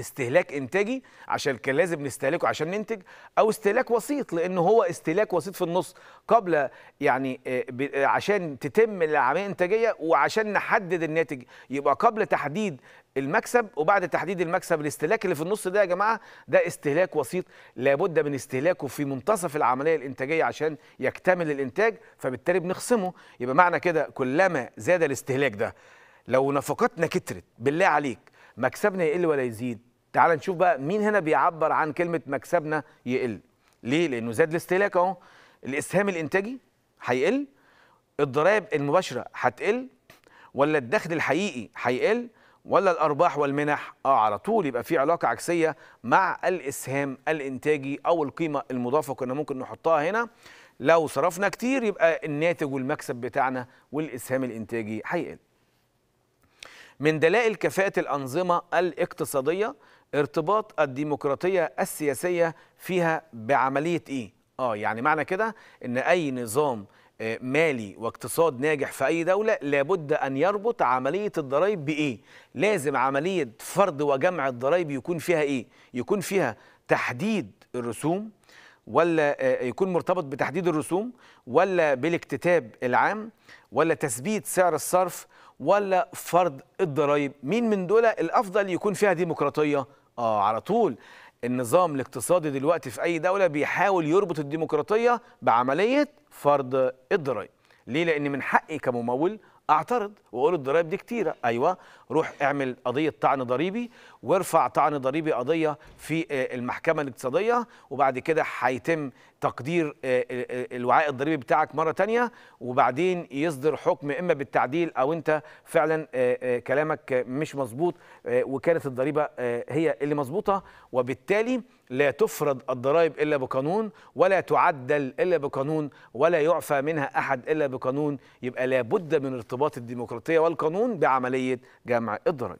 استهلاك انتاجي عشان كان لازم نستهلكه عشان ننتج او استهلاك وسيط لان هو استهلاك وسيط في النص قبل يعني آه، آه، عشان تتم العمليه الانتاجيه وعشان نحدد الناتج يبقى قبل تحديد المكسب وبعد تحديد المكسب الاستهلاك اللي في النص ده يا جماعه ده استهلاك وسيط لابد من استهلاكه في منتصف العمليه الانتاجيه عشان يكتمل الانتاج فبالتالي بنخصمه يبقى معنى كده كلما زاد الاستهلاك ده لو نفقاتنا كترت بالله عليك مكسبنا يقل ولا يزيد تعال نشوف بقى مين هنا بيعبر عن كلمه مكسبنا يقل ليه لانه زاد الاستهلاك اهو الاسهام الانتاجي هيقل الضرائب المباشره هتقل ولا الدخل الحقيقي هيقل ولا الارباح والمنح اه على طول يبقى في علاقه عكسيه مع الاسهام الانتاجي او القيمه المضافه كنا ممكن نحطها هنا لو صرفنا كتير يبقى الناتج والمكسب بتاعنا والاسهام الانتاجي هيقل من دلائل كفاءة الأنظمة الاقتصادية ارتباط الديمقراطية السياسية فيها بعملية إيه؟ آه يعني معنى كده إن أي نظام آه، مالي واقتصاد ناجح في أي دولة لابد أن يربط عملية الضرائب بإيه؟ لازم عملية فرض وجمع الضرائب يكون فيها إيه؟ يكون فيها تحديد الرسوم ولا آه، يكون مرتبط بتحديد الرسوم ولا بالاكتتاب العام ولا تثبيت سعر الصرف ولا فرض الضرائب مين من دول الافضل يكون فيها ديمقراطيه اه على طول النظام الاقتصادي دلوقتي في اي دوله بيحاول يربط الديمقراطيه بعمليه فرض الضرائب ليه لان من حقي كممول اعترض واقول الضرايب دي كتيره ايوه روح اعمل قضيه طعن ضريبي وارفع طعن ضريبي قضيه في آه، المحكمه الاقتصاديه وبعد كده هيتم تقدير آه، آه، الوعاء الضريبي بتاعك مره تانية وبعدين يصدر حكم اما بالتعديل او انت فعلا كلامك مش مظبوط وكانت الضريبه هي اللي مظبوطه وبالتالي لا تفرض الضرائب إلا بقانون ولا تعدل إلا بقانون ولا يعفى منها أحد إلا بقانون يبقى لابد من ارتباط الديمقراطية والقانون بعملية جمع الضرائب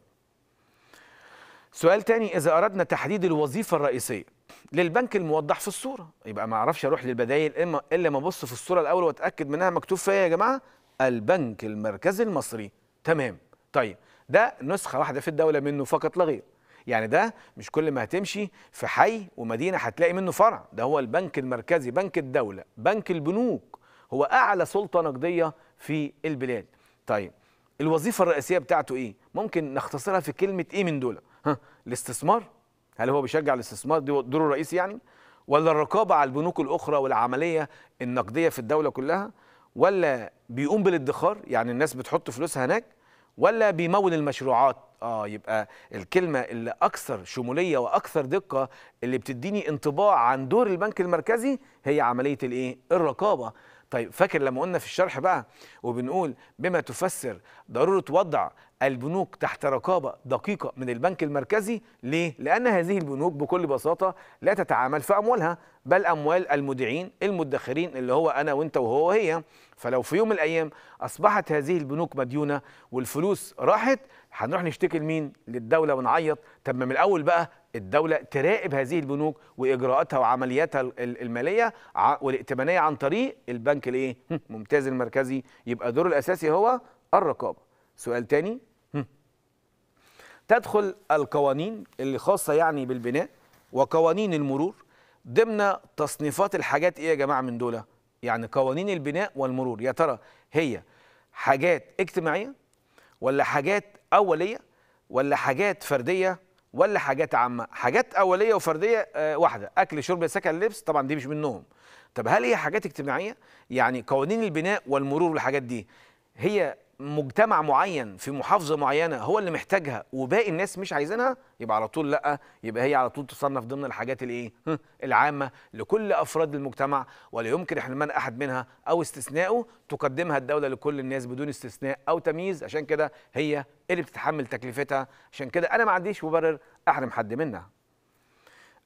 سؤال تاني إذا أردنا تحديد الوظيفة الرئيسية للبنك الموضح في الصورة يبقى ما أعرفش أروح للبدايل إلا ما أبص في الصورة الأول وأتأكد منها مكتوب فيها يا جماعة البنك المركزي المصري تمام طيب ده نسخة واحدة في الدولة منه فقط لا غير يعني ده مش كل ما هتمشي في حي ومدينه هتلاقي منه فرع ده هو البنك المركزي بنك الدوله بنك البنوك هو اعلى سلطه نقديه في البلاد طيب الوظيفه الرئيسيه بتاعته ايه ممكن نختصرها في كلمه ايه من دول ها الاستثمار هل هو بيشجع الاستثمار دي دوره الرئيسي يعني ولا الرقابه على البنوك الاخرى والعمليه النقديه في الدوله كلها ولا بيقوم بالادخار يعني الناس بتحط فلوسها هناك ولا بيمول المشروعات اه يبقى الكلمه اللي اكثر شموليه واكثر دقه اللي بتديني انطباع عن دور البنك المركزي هي عمليه الايه الرقابه طيب فاكر لما قلنا في الشرح بقى وبنقول بما تفسر ضروره وضع البنوك تحت رقابه دقيقه من البنك المركزي ليه لان هذه البنوك بكل بساطه لا تتعامل في اموالها بل اموال المودعين المدخرين اللي هو انا وانت وهو وهي فلو في يوم من الايام اصبحت هذه البنوك مديونه والفلوس راحت هنروح نشتكي لمين للدوله ونعيط طب ما من الاول بقى الدوله تراقب هذه البنوك واجراءاتها وعملياتها الماليه والائتمانيه عن طريق البنك الايه ممتاز المركزي يبقى دوره الاساسي هو الرقابه سؤال تاني تدخل القوانين اللي خاصه يعني بالبناء وقوانين المرور ضمن تصنيفات الحاجات ايه يا جماعه من دول يعني قوانين البناء والمرور يا ترى هي حاجات اجتماعيه ولا حاجات اوليه ولا حاجات فرديه ولا حاجات عامه حاجات اوليه وفرديه آه، واحده اكل شرب سكن لبس طبعا دي مش منهم طب هل هي حاجات اجتماعيه يعني قوانين البناء والمرور والحاجات دي هي مجتمع معين في محافظه معينه هو اللي محتاجها وباقي الناس مش عايزينها يبقى على طول لا يبقى هي على طول تصنف ضمن الحاجات الايه العامه لكل افراد المجتمع ولا يمكن حرمان احد منها او استثناؤه تقدمها الدوله لكل الناس بدون استثناء او تمييز عشان كده هي اللي بتتحمل تكلفتها عشان كده انا ما عنديش مبرر احرم حد منها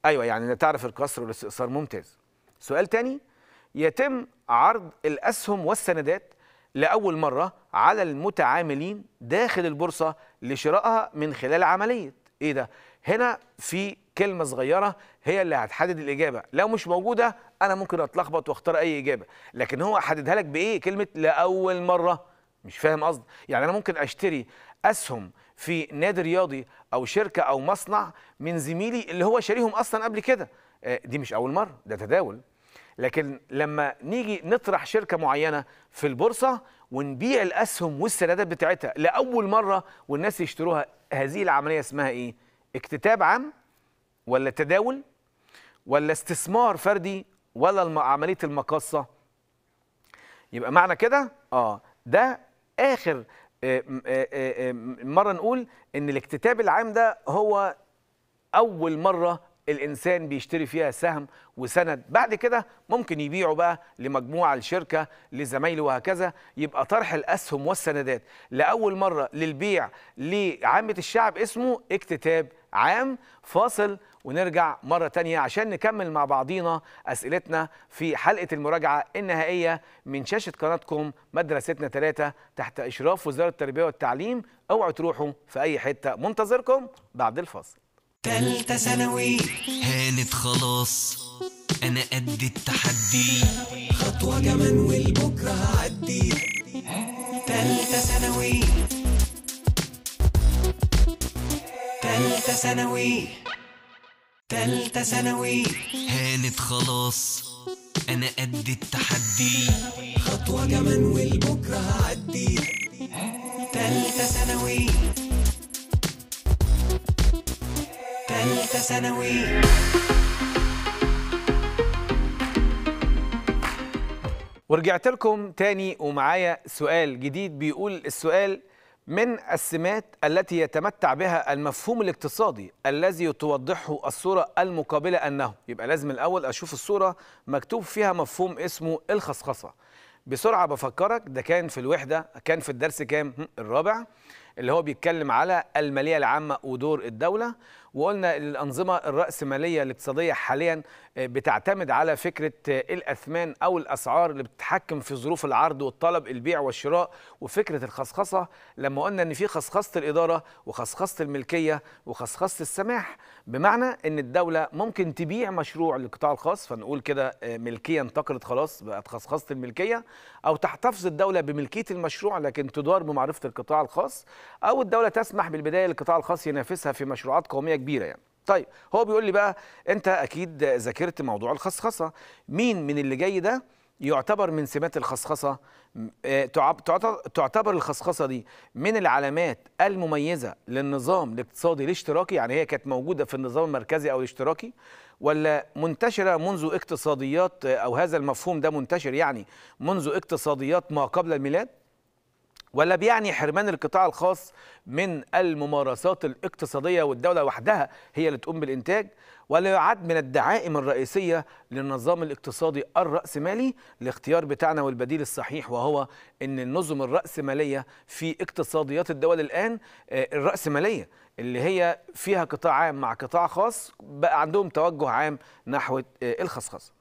ايوه يعني تعرف القصر والاستئثار ممتاز سؤال تاني يتم عرض الاسهم والسندات لأول مرة على المتعاملين داخل البورصة لشرائها من خلال عملية إيه ده؟ هنا في كلمة صغيرة هي اللي هتحدد الإجابة لو مش موجودة أنا ممكن أتلخبط وأختار أي إجابة لكن هو حددها لك بإيه كلمة لأول مرة مش فاهم قصد يعني أنا ممكن أشتري أسهم في نادي رياضي أو شركة أو مصنع من زميلي اللي هو شاريهم أصلا قبل كده آه، دي مش أول مرة ده تداول لكن لما نيجي نطرح شركه معينه في البورصه ونبيع الاسهم والسندات بتاعتها لاول مره والناس يشتروها هذه العمليه اسمها ايه اكتتاب عام ولا تداول ولا استثمار فردي ولا عمليه المقاصه يبقى معنى كده اه ده اخر آه، آه، آه، مره نقول ان الاكتتاب العام ده هو اول مره الانسان بيشتري فيها سهم وسند بعد كده ممكن يبيعه بقى لمجموعه الشركه لزمايله وهكذا يبقى طرح الاسهم والسندات لاول مره للبيع لعامه الشعب اسمه اكتتاب عام فاصل ونرجع مرة ثانيه عشان نكمل مع بعضينا أسئلتنا في حلقة المراجعة النهائية من شاشة قناتكم مدرستنا ثلاثة تحت إشراف وزارة التربية والتعليم أوعوا تروحوا في أي حتة منتظركم بعد الفاصل تالتة ثانوي هانت خلاص أنا قد التحدي خطوة كمان والبكرة هعدي تالتة ثانوي تالتة ثانوي تالتة ثانوي هانت خلاص أنا قد التحدي خطوة كمان والبكرة هعدي تالتة ثانوي ثانوي ورجعت لكم تاني ومعايا سؤال جديد بيقول السؤال من السمات التي يتمتع بها المفهوم الاقتصادي الذي توضحه الصورة المقابلة أنه يبقى لازم الأول أشوف الصورة مكتوب فيها مفهوم اسمه الخصخصة بسرعة بفكرك ده كان في الوحدة كان في الدرس كام الرابع اللي هو بيتكلم على المالية العامة ودور الدولة وقلنا الانظمه الراسماليه الاقتصاديه حاليا آه، بتعتمد على فكره آه، الاثمان او الاسعار اللي بتتحكم في ظروف العرض والطلب البيع والشراء وفكره الخصخصه لما قلنا ان في خصخصه الاداره وخصخصه الملكيه وخصخصه السماح بمعنى ان الدوله ممكن تبيع مشروع للقطاع الخاص فنقول كده آه، ملكيه انتقلت خلاص بقت خصخصه الملكيه او تحتفظ الدوله بملكيه المشروع لكن تدار بمعرفه القطاع الخاص او الدوله تسمح بالبدايه للقطاع الخاص ينافسها في مشروعات قوميه كبيره يعني طيب هو بيقول لي بقى انت اكيد ذاكرت موضوع الخصخصه مين من اللي جاي ده يعتبر من سمات الخصخصة آه، تعتبر الخصخصة دي من العلامات المميزة للنظام الاقتصادي الاشتراكي يعني هي كانت موجودة في النظام المركزي أو الاشتراكي ولا منتشرة منذ اقتصاديات آه، أو هذا المفهوم ده منتشر يعني منذ اقتصاديات ما قبل الميلاد ولا بيعني حرمان القطاع الخاص من الممارسات الاقتصادية والدولة وحدها هي اللي تقوم بالإنتاج ولا يعد من الدعائم الرئيسية للنظام الاقتصادي الرأسمالي الاختيار بتاعنا والبديل الصحيح وهو أن النظم الرأسمالية في اقتصاديات الدول الآن آه، الرأسمالية اللي هي فيها قطاع عام مع قطاع خاص بقى عندهم توجه عام نحو آه، الخصخصه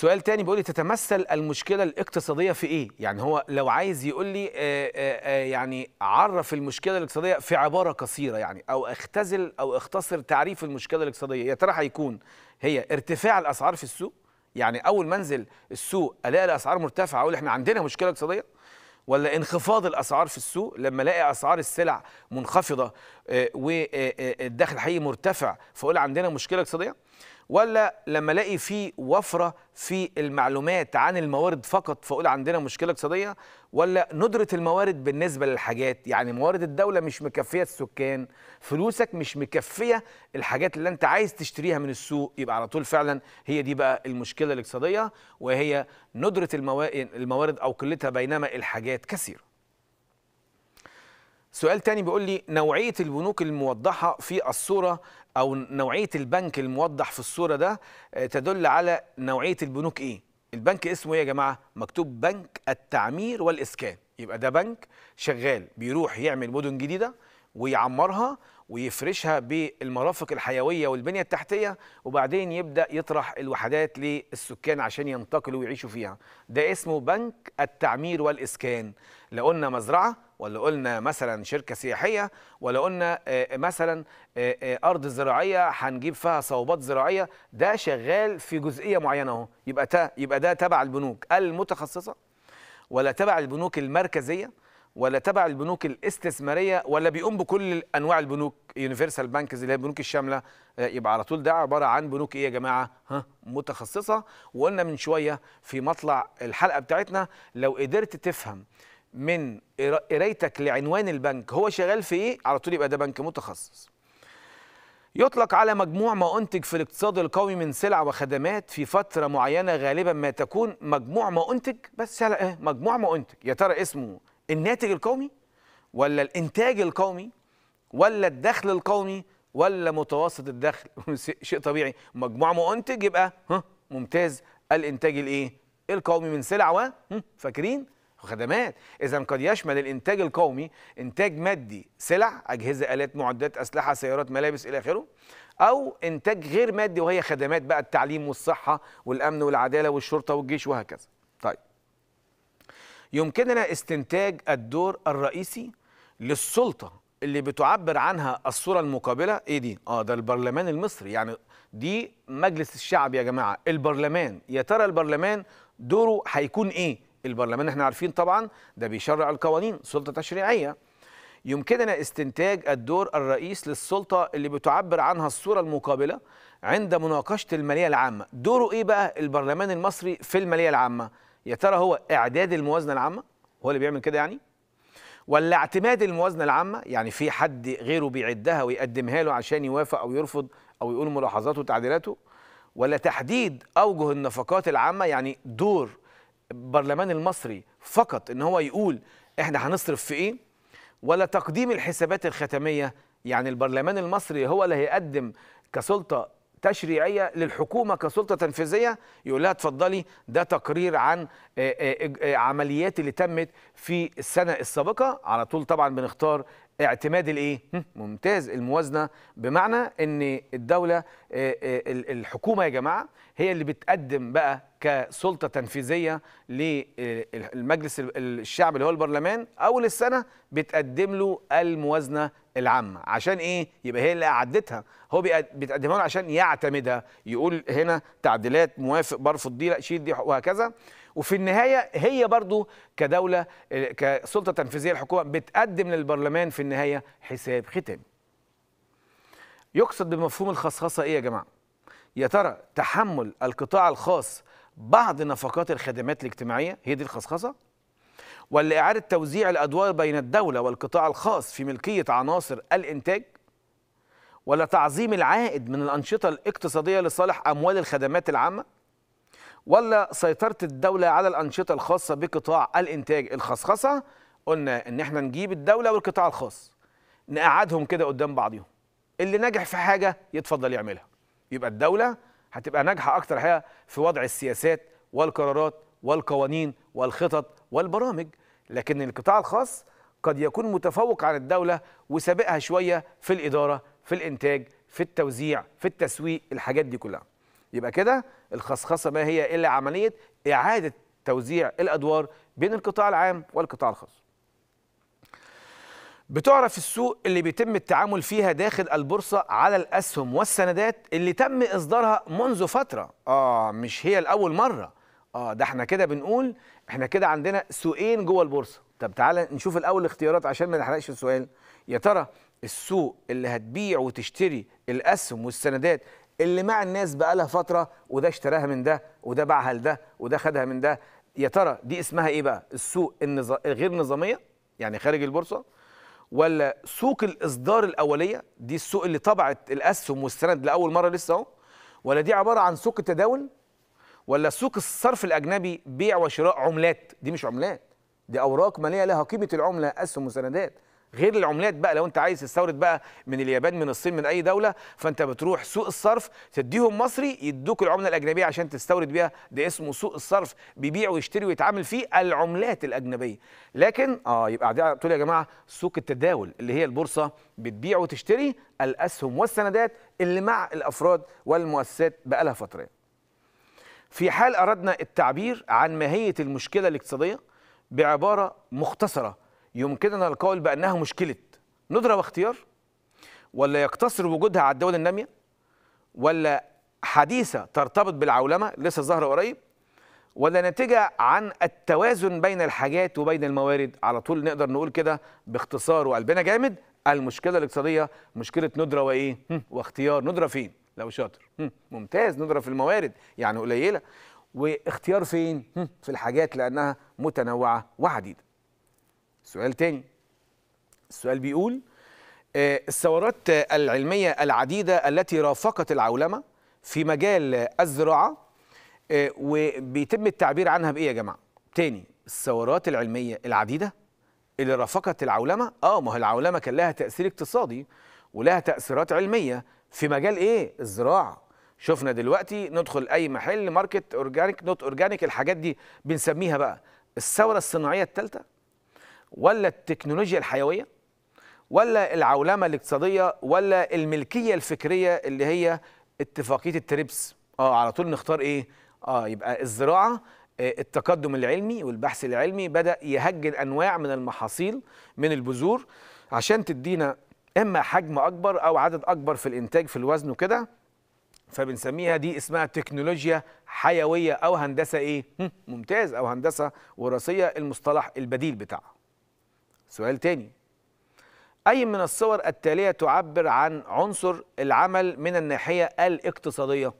سؤال تاني بيقول لي تتمثل المشكله الاقتصاديه في ايه؟ يعني هو لو عايز يقول لي آه، آه، آه، يعني عرف المشكله الاقتصاديه في عباره قصيره يعني او اختزل او اختصر تعريف المشكله الاقتصاديه يا ترى هيكون هي ارتفاع الاسعار في السوق؟ يعني اول ما انزل السوق الاقي الاسعار مرتفعه اقول احنا عندنا مشكله اقتصاديه؟ ولا انخفاض الاسعار في السوق لما الاقي اسعار السلع منخفضه والدخل الحقيقي مرتفع فاقول عندنا مشكله اقتصاديه؟ ولا لما الاقي في وفره في المعلومات عن الموارد فقط فاقول عندنا مشكله اقتصاديه ولا ندره الموارد بالنسبه للحاجات يعني موارد الدوله مش مكفيه السكان فلوسك مش مكفيه الحاجات اللي انت عايز تشتريها من السوق يبقى على طول فعلا هي دي بقى المشكله الاقتصاديه وهي ندره الموارد او قلتها بينما الحاجات كثيره سؤال تاني بيقول لي نوعيه البنوك الموضحه في الصوره او نوعيه البنك الموضح في الصوره ده آه، تدل على نوعيه البنوك ايه البنك اسمه ايه يا جماعه مكتوب بنك التعمير والاسكان يبقى ده بنك شغال بيروح يعمل مدن جديده ويعمرها ويفرشها بالمرافق الحيويه والبنيه التحتيه وبعدين يبدا يطرح الوحدات للسكان عشان ينتقلوا ويعيشوا فيها ده اسمه بنك التعمير والاسكان لو قلنا مزرعه ولا قلنا مثلا شركه سياحيه ولا قلنا آه، آه، مثلا آه، ارض زراعيه هنجيب فيها صوبات زراعيه ده شغال في جزئيه معينه اهو يبقى ده يبقى ده تبع البنوك المتخصصه ولا تبع البنوك المركزيه ولا تبع البنوك الاستثماريه ولا بيقوم بكل انواع البنوك يونيفرسال بانكز اللي هي البنوك الشامله يبقى على طول ده عباره عن بنوك ايه يا جماعه ها متخصصه وقلنا من شويه في مطلع الحلقه بتاعتنا لو قدرت تفهم من قرايتك لعنوان البنك هو شغال في ايه على طول يبقى ده بنك متخصص يطلق على مجموع ما أنتج في الاقتصاد القومي من سلع وخدمات في فترة معينة غالبا ما تكون مجموع ما أنتج بس سلع إيه؟ مجموع ما أنتج يا ترى اسمه الناتج القومي ولا الإنتاج القومي ولا الدخل القومي ولا متوسط الدخل [laughs] شيء طبيعي مجموع ما أنتج يبقى ها ممتاز الإنتاج الإيه القومي من سلع و فاكرين وخدمات اذا قد يشمل الانتاج القومي انتاج مادي سلع اجهزه الات معدات اسلحه سيارات ملابس الى اخره او انتاج غير مادي وهي خدمات بقى التعليم والصحه والامن والعداله والشرطه والجيش وهكذا طيب يمكننا استنتاج الدور الرئيسي للسلطه اللي بتعبر عنها الصوره المقابله ايه دي اه ده البرلمان المصري يعني دي مجلس الشعب يا جماعه البرلمان يا ترى البرلمان دوره هيكون ايه البرلمان احنا عارفين طبعا ده بيشرع القوانين سلطة تشريعية يمكننا استنتاج الدور الرئيس للسلطة اللي بتعبر عنها الصورة المقابلة عند مناقشة المالية العامة دوره ايه بقى البرلمان المصري في المالية العامة يا ترى هو اعداد الموازنة العامة هو اللي بيعمل كده يعني ولا اعتماد الموازنة العامة يعني في حد غيره بيعدها ويقدمها له عشان يوافق أو يرفض أو يقول ملاحظاته وتعديلاته ولا تحديد أوجه النفقات العامة يعني دور البرلمان المصري فقط ان هو يقول احنا هنصرف في ايه ولا تقديم الحسابات الختميه يعني البرلمان المصري هو اللي هيقدم كسلطه تشريعيه للحكومه كسلطه تنفيذيه يقول لها اتفضلي ده تقرير عن آه، آه، آه، عمليات اللي تمت في السنه السابقه على طول طبعا بنختار اعتماد الايه ممتاز الموازنه بمعنى ان الدوله آه، آه، الحكومه يا جماعه هي اللي بتقدم بقى كسلطه تنفيذيه للمجلس آه، الشعب اللي هو البرلمان اول السنه بتقدم له الموازنه العامه عشان ايه يبقى هي اللي عدتها هو بتقدمها له عشان يعتمدها يقول هنا تعديلات موافق برفض دي لا شيل دي وهكذا وفي النهايه هي برضو كدوله كسلطه تنفيذيه الحكومه بتقدم للبرلمان في النهايه حساب ختامي يقصد بمفهوم الخصخصه ايه يا جماعه يا ترى تحمل القطاع الخاص بعض نفقات الخدمات الاجتماعيه هي دي الخصخصه ولا اعاده توزيع الادوار بين الدوله والقطاع الخاص في ملكيه عناصر الانتاج ولا تعظيم العائد من الانشطه الاقتصاديه لصالح اموال الخدمات العامه ولا سيطرة الدولة على الأنشطة الخاصة بقطاع الإنتاج الخصخصة قلنا إن إحنا نجيب الدولة والقطاع الخاص نقعدهم كده قدام بعضهم اللي نجح في حاجة يتفضل يعملها يبقى الدولة هتبقى ناجحة أكتر حقيقة في وضع السياسات والقرارات والقوانين والخطط والبرامج لكن القطاع الخاص قد يكون متفوق عن الدولة وسابقها شوية في الإدارة في الإنتاج في التوزيع في التسويق الحاجات دي كلها يبقى كده الخصخصه ما هي الا عمليه اعاده توزيع الادوار بين القطاع العام والقطاع الخاص بتعرف السوق اللي بيتم التعامل فيها داخل البورصة على الأسهم والسندات اللي تم إصدارها منذ فترة آه مش هي الأول مرة آه ده احنا كده بنقول احنا كده عندنا سوقين جوه البورصة طب تعالى نشوف الأول الاختيارات عشان ما نحرقش السؤال يا ترى السوق اللي هتبيع وتشتري الأسهم والسندات اللي مع الناس بقالها فتره وده اشتراها من ده وده باعها لده وده خدها من ده يا ترى دي اسمها ايه بقى السوق النظ... الغير نظاميه يعني خارج البورصه ولا سوق الاصدار الاوليه دي السوق اللي طبعت الاسهم والسند لاول مره لسه اهو ولا دي عباره عن سوق التداول ولا سوق الصرف الاجنبي بيع وشراء عملات دي مش عملات دي اوراق ماليه لها قيمه العمله اسهم وسندات غير العملات بقى لو انت عايز تستورد بقى من اليابان من الصين من اي دوله فانت بتروح سوق الصرف تديهم مصري يدوك العمله الاجنبيه عشان تستورد بيها ده اسمه سوق الصرف بيبيع ويشتري ويتعامل فيه العملات الاجنبيه لكن اه يبقى قاعدين تقول يا جماعه سوق التداول اللي هي البورصه بتبيع وتشتري الاسهم والسندات اللي مع الافراد والمؤسسات بقى لها فتره في حال اردنا التعبير عن ماهيه المشكله الاقتصاديه بعباره مختصره يمكننا القول بأنها مشكلة ندرة واختيار ولا يقتصر وجودها على الدول النامية ولا حديثة ترتبط بالعولمة لسه ظاهرة قريب ولا نتيجة عن التوازن بين الحاجات وبين الموارد على طول نقدر نقول كده باختصار وقلبنا جامد المشكلة الاقتصادية مشكلة ندرة وإيه واختيار ندرة فين لو شاطر ممتاز ندرة في الموارد يعني قليلة واختيار فين في الحاجات لأنها متنوعة وعديدة سؤال تاني السؤال بيقول آه، الثورات العلمية العديدة التي رافقت العولمة في مجال الزراعة آه، وبيتم التعبير عنها بإيه يا جماعة؟ تاني الثورات العلمية العديدة اللي رافقت العولمة اه ما هي العولمة كان لها تأثير اقتصادي ولها تأثيرات علمية في مجال ايه؟ الزراعة شفنا دلوقتي ندخل اي محل ماركت اورجانيك نوت اورجانيك الحاجات دي بنسميها بقى الثورة الصناعية الثالثة ولا التكنولوجيا الحيويه ولا العولمه الاقتصاديه ولا الملكيه الفكريه اللي هي اتفاقيه التريبس اه على طول نختار ايه اه يبقى الزراعه آه، التقدم العلمي والبحث العلمي بدا يهجن انواع من المحاصيل من البذور عشان تدينا اما حجم اكبر او عدد اكبر في الانتاج في الوزن وكده فبنسميها دي اسمها تكنولوجيا حيويه او هندسه ايه ممتاز او هندسه وراثيه المصطلح البديل بتاعها سؤال تاني أي من الصور التالية تعبر عن عنصر العمل من الناحية الاقتصادية؟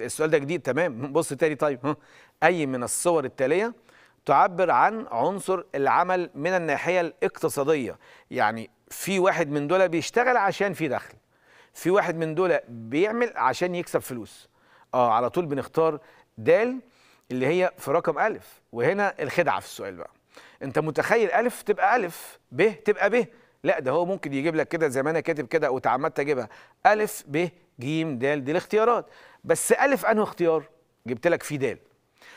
السؤال ده جديد تمام بص تاني طيب أي من الصور التالية تعبر عن عنصر العمل من الناحية الاقتصادية يعني في واحد من دول بيشتغل عشان في دخل في واحد من دول بيعمل عشان يكسب فلوس اه على طول بنختار د اللي هي في رقم ألف وهنا الخدعة في السؤال بقى انت متخيل الف تبقى الف ب تبقى ب لا ده هو ممكن يجيب لك كده زي ما انا كاتب كده وتعمدت اجيبها الف ب ج د دي الاختيارات بس الف انه اختيار جبت لك فيه د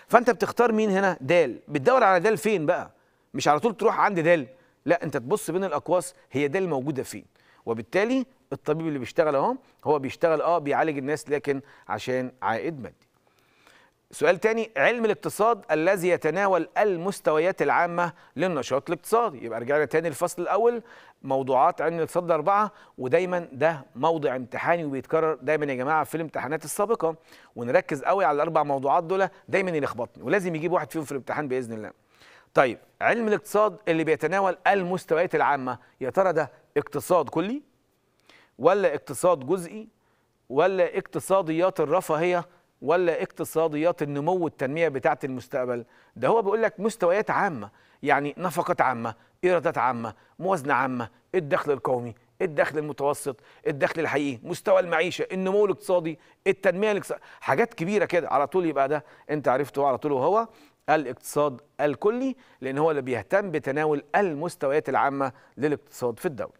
فانت بتختار مين هنا د بتدور على د فين بقى مش على طول تروح عند د لا انت تبص بين الاقواس هي د موجوده فين وبالتالي الطبيب اللي بيشتغل اهو هو بيشتغل اه بيعالج الناس لكن عشان عائد مادي سؤال تاني علم الاقتصاد الذي يتناول المستويات العامة للنشاط الاقتصادي يبقى رجعنا تاني الفصل الأول موضوعات علم الاقتصاد الأربعة ودايما ده موضع امتحاني وبيتكرر دايما يا جماعة في الامتحانات السابقة ونركز قوي على الأربع موضوعات دول دايما يلخبطني ولازم يجيب واحد فيهم في الامتحان بإذن الله طيب علم الاقتصاد اللي بيتناول المستويات العامة يا ترى ده اقتصاد كلي ولا اقتصاد جزئي ولا اقتصاديات الرفاهية ولا اقتصاديات النمو والتنمية بتاعة المستقبل ده هو بيقول لك مستويات عامة يعني نفقات عامة إيرادات عامة موازنة عامة الدخل القومي الدخل المتوسط الدخل الحقيقي مستوى المعيشه النمو الاقتصادي التنميه الاقتصاديه حاجات كبيره كده على طول يبقى ده انت عرفته على طول وهو الاقتصاد الكلي لان هو اللي بيهتم بتناول المستويات العامه للاقتصاد في الدوله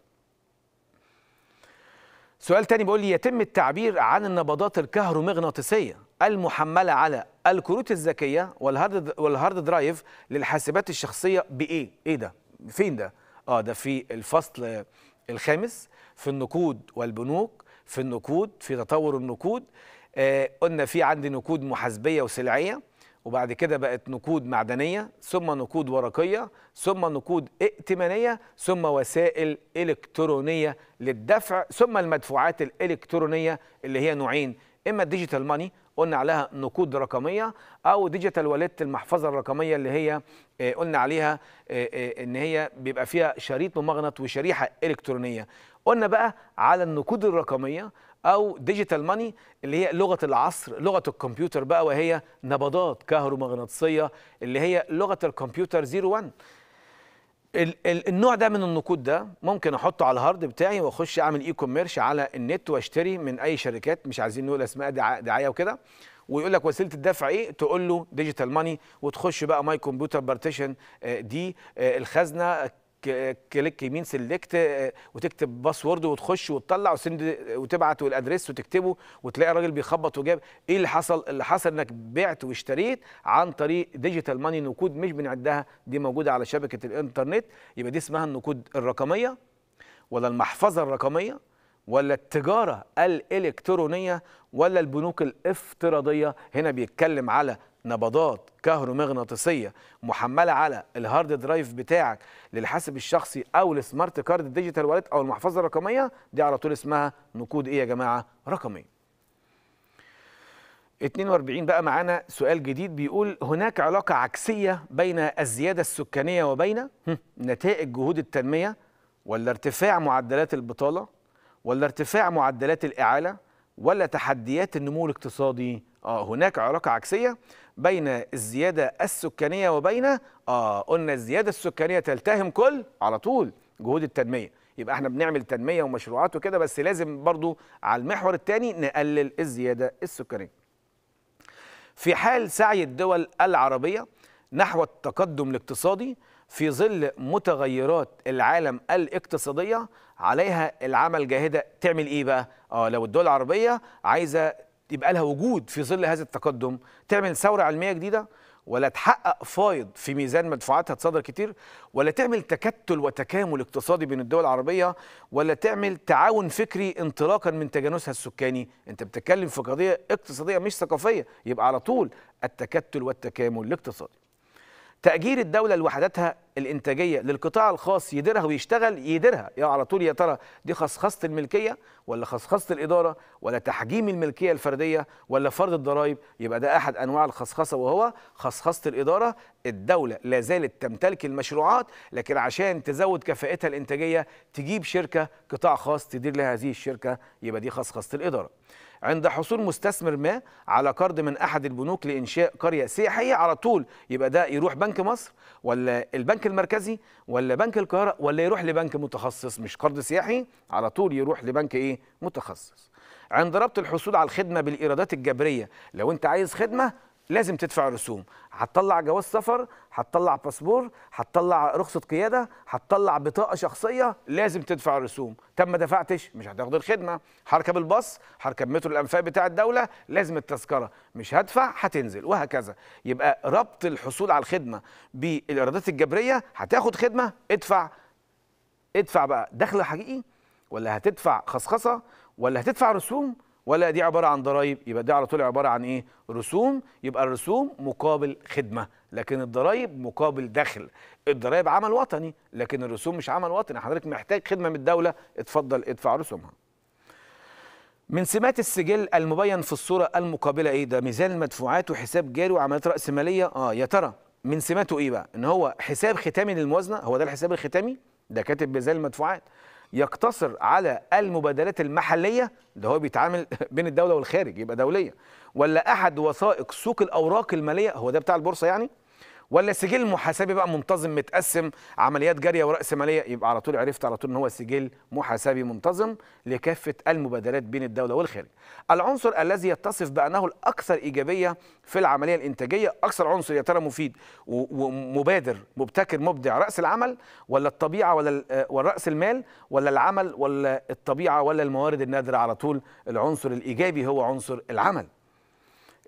سؤال تاني بيقول لي يتم التعبير عن النبضات الكهرومغناطيسيه المحملة على الكروت الذكية والهارد والهارد درايف للحاسبات الشخصية بإيه؟ إيه ده؟ فين ده؟ آه ده في الفصل الخامس في النقود والبنوك في النقود في تطور النقود آه قلنا في عندي نقود محاسبية وسلعية وبعد كده بقت نقود معدنية ثم نقود ورقية ثم نقود ائتمانية ثم وسائل إلكترونية للدفع ثم المدفوعات الإلكترونية اللي هي نوعين إما الديجيتال ماني قلنا عليها نقود رقميه او ديجيتال واليت المحفظه الرقميه اللي هي آه، قلنا عليها آه، آه، ان هي بيبقى فيها شريط ممغنط وشريحه الكترونيه قلنا بقى على النقود الرقميه او ديجيتال ماني اللي هي لغه العصر لغه الكمبيوتر بقى وهي نبضات كهرومغناطيسيه اللي هي لغه الكمبيوتر 01 النوع ده من النقود ده ممكن احطه على الهارد بتاعي واخش اعمل اي كوميرش على النت واشتري من اي شركات مش عايزين نقول اسماء دعايه وكده ويقول لك وسيله الدفع ايه تقول له ديجيتال ماني وتخش بقى ماي كمبيوتر بارتيشن دي آه، الخزنه كليك يمين سيلكت آه، وتكتب باسورد وتخش وتطلع وسند وتبعت والادريس وتكتبه وتلاقي الراجل بيخبط وجاب ايه اللي حصل اللي حصل انك بعت واشتريت عن طريق ديجيتال ماني نقود مش بنعدها دي موجوده على شبكه الانترنت يبقى دي اسمها النقود الرقميه ولا المحفظه الرقميه ولا التجارة الإلكترونية ولا البنوك الافتراضية هنا بيتكلم على نبضات كهرومغناطيسية محملة على الهارد درايف بتاعك للحاسب الشخصي أو السمارت كارد الديجيتال والت أو المحفظة الرقمية دي على طول اسمها نقود إيه يا جماعة رقمية 42 بقى معانا سؤال جديد بيقول هناك علاقة عكسية بين الزيادة السكانية وبين نتائج جهود التنمية ولا ارتفاع معدلات البطالة ولا ارتفاع معدلات الإعالة ولا تحديات النمو الاقتصادي آه هناك علاقة عكسية بين الزيادة السكانية وبين آه قلنا الزيادة السكانية تلتهم كل على طول جهود التنمية يبقى احنا بنعمل تنمية ومشروعات وكده بس لازم برضو على المحور الثاني نقلل الزيادة السكانية في حال سعي الدول العربية نحو التقدم الاقتصادي في ظل متغيرات العالم الاقتصاديه عليها العمل جاهده تعمل ايه بقى؟ اه لو الدول العربيه عايزه يبقى لها وجود في ظل هذا التقدم تعمل ثوره علميه جديده ولا تحقق فايض في ميزان مدفوعاتها تصدر كتير ولا تعمل تكتل وتكامل اقتصادي بين الدول العربيه ولا تعمل تعاون فكري انطلاقا من تجانسها السكاني انت بتتكلم في قضيه اقتصاديه مش ثقافيه يبقى على طول التكتل والتكامل الاقتصادي تأجير الدولة لوحداتها الإنتاجية للقطاع الخاص يديرها ويشتغل يديرها يا على طول يا ترى دي خصخصة الملكية ولا خصخصة الإدارة ولا تحجيم الملكية الفردية ولا فرض الضرائب يبقى ده أحد أنواع الخصخصة وهو خصخصة الإدارة الدولة لا زالت تمتلك المشروعات لكن عشان تزود كفاءتها الإنتاجية تجيب شركة قطاع خاص تدير لها هذه الشركة يبقى دي خصخصة الإدارة عند حصول مستثمر ما على قرض من احد البنوك لانشاء قريه سياحيه على طول يبقى ده يروح بنك مصر ولا البنك المركزي ولا بنك القاهره ولا يروح لبنك متخصص مش قرض سياحي على طول يروح لبنك ايه متخصص عند ربط الحصول على الخدمه بالايرادات الجبريه لو انت عايز خدمه لازم تدفع رسوم هتطلع جواز سفر هتطلع باسبور هتطلع رخصه قياده هتطلع بطاقه شخصيه لازم تدفع رسوم طب ما دفعتش مش هتاخد الخدمه هركب الباص هركب مترو الانفاق بتاع الدوله لازم التذكره مش هدفع هتنزل وهكذا يبقى ربط الحصول على الخدمه بالايرادات الجبريه هتاخد خدمه ادفع ادفع بقى دخل حقيقي ولا هتدفع خصخصه ولا هتدفع رسوم ولا دي عباره عن ضرائب يبقى دي على طول عباره عن ايه رسوم يبقى الرسوم مقابل خدمه لكن الضرائب مقابل دخل الضرائب عمل وطني لكن الرسوم مش عمل وطني حضرتك محتاج خدمه من الدوله اتفضل ادفع رسومها من سمات السجل المبين في الصوره المقابله ايه ده ميزان المدفوعات وحساب جاري وعمليات راس ماليه اه يا ترى من سماته ايه بقى ان هو حساب ختامي للموازنه هو ده الحساب الختامي ده كاتب ميزان المدفوعات يقتصر على المبادلات المحليه ده هو بيتعامل [laughs] بين الدوله والخارج يبقى دوليه ولا احد وثائق سوق الاوراق الماليه هو ده بتاع البورصه يعني ولا سجل محاسبي بقى منتظم متقسم عمليات جاريه وراس ماليه يبقى على طول عرفت على طول ان هو سجل محاسبي منتظم لكافه المبادرات بين الدوله والخارج. العنصر الذي يتصف بانه الاكثر ايجابيه في العمليه الانتاجيه اكثر عنصر يا ترى مفيد ومبادر مبتكر مبدع راس العمل ولا الطبيعه ولا والراس آه، المال ولا العمل ولا الطبيعه ولا الموارد النادره على طول العنصر الايجابي هو عنصر العمل.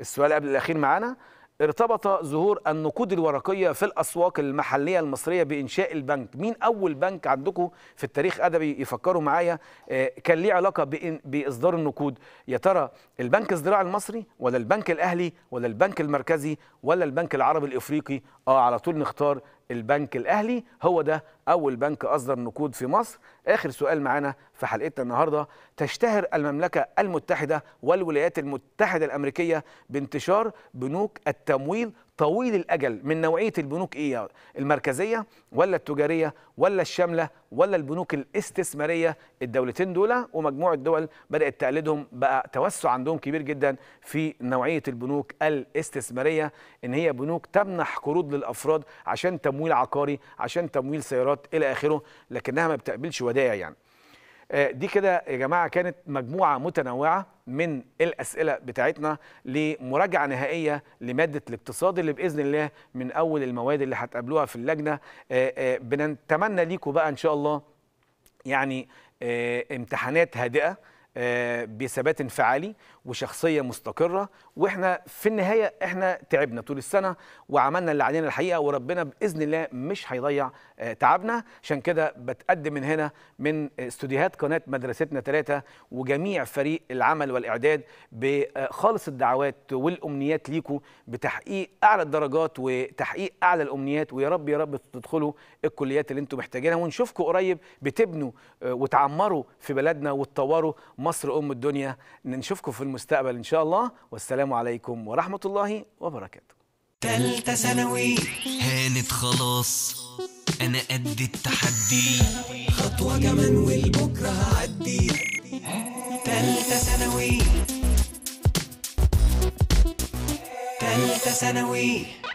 السؤال قبل الاخير معانا ارتبط ظهور النقود الورقيه في الاسواق المحليه المصريه بانشاء البنك مين اول بنك عندكم في التاريخ ادبي يفكروا معايا آه، كان ليه علاقه باصدار النقود يا ترى البنك الزراعي المصري ولا البنك الاهلي ولا البنك المركزي ولا البنك العربي الافريقي اه على طول نختار البنك الاهلي هو ده اول بنك اصدر نقود في مصر اخر سؤال معانا في حلقتنا النهارده تشتهر المملكه المتحده والولايات المتحده الامريكيه بانتشار بنوك التمويل طويل الاجل من نوعيه البنوك ايه المركزيه ولا التجاريه ولا الشامله ولا البنوك الاستثماريه الدولتين دول ومجموعه دول بدات تقلدهم بقى توسع عندهم كبير جدا في نوعيه البنوك الاستثماريه ان هي بنوك تمنح قروض للافراد عشان تمويل عقاري عشان تمويل سيارات الى اخره لكنها ما بتقبلش ودائع يعني آه، دي كده يا جماعه كانت مجموعه متنوعه من الاسئله بتاعتنا لمراجعه نهائيه لماده الاقتصاد اللي باذن الله من اول المواد اللي هتقابلوها في اللجنه آه، آه، بنتمنى ليكم بقى ان شاء الله يعني امتحانات هادئه بثبات انفعالي وشخصيه مستقره واحنا في النهايه احنا تعبنا طول السنه وعملنا اللي علينا الحقيقه وربنا باذن الله مش هيضيع آه، تعبنا عشان كده بتقدم من هنا من استوديوهات قناه مدرستنا ثلاثه وجميع فريق العمل والاعداد بخالص آه، الدعوات والامنيات ليكم بتحقيق اعلى الدرجات وتحقيق اعلى الامنيات ويا رب يا رب تدخلوا الكليات اللي انتم محتاجينها ونشوفكم قريب بتبنوا آه، وتعمروا في بلدنا وتطوروا مصر ام الدنيا نشوفكم في المستقبل إن شاء الله والسلام عليكم ورحمة الله وبركاته تالتة ثانوي هانت خلاص أنا قد التحدي خطوة كمان والبكرة هعدي تالتة ثانوي تالتة ثانوي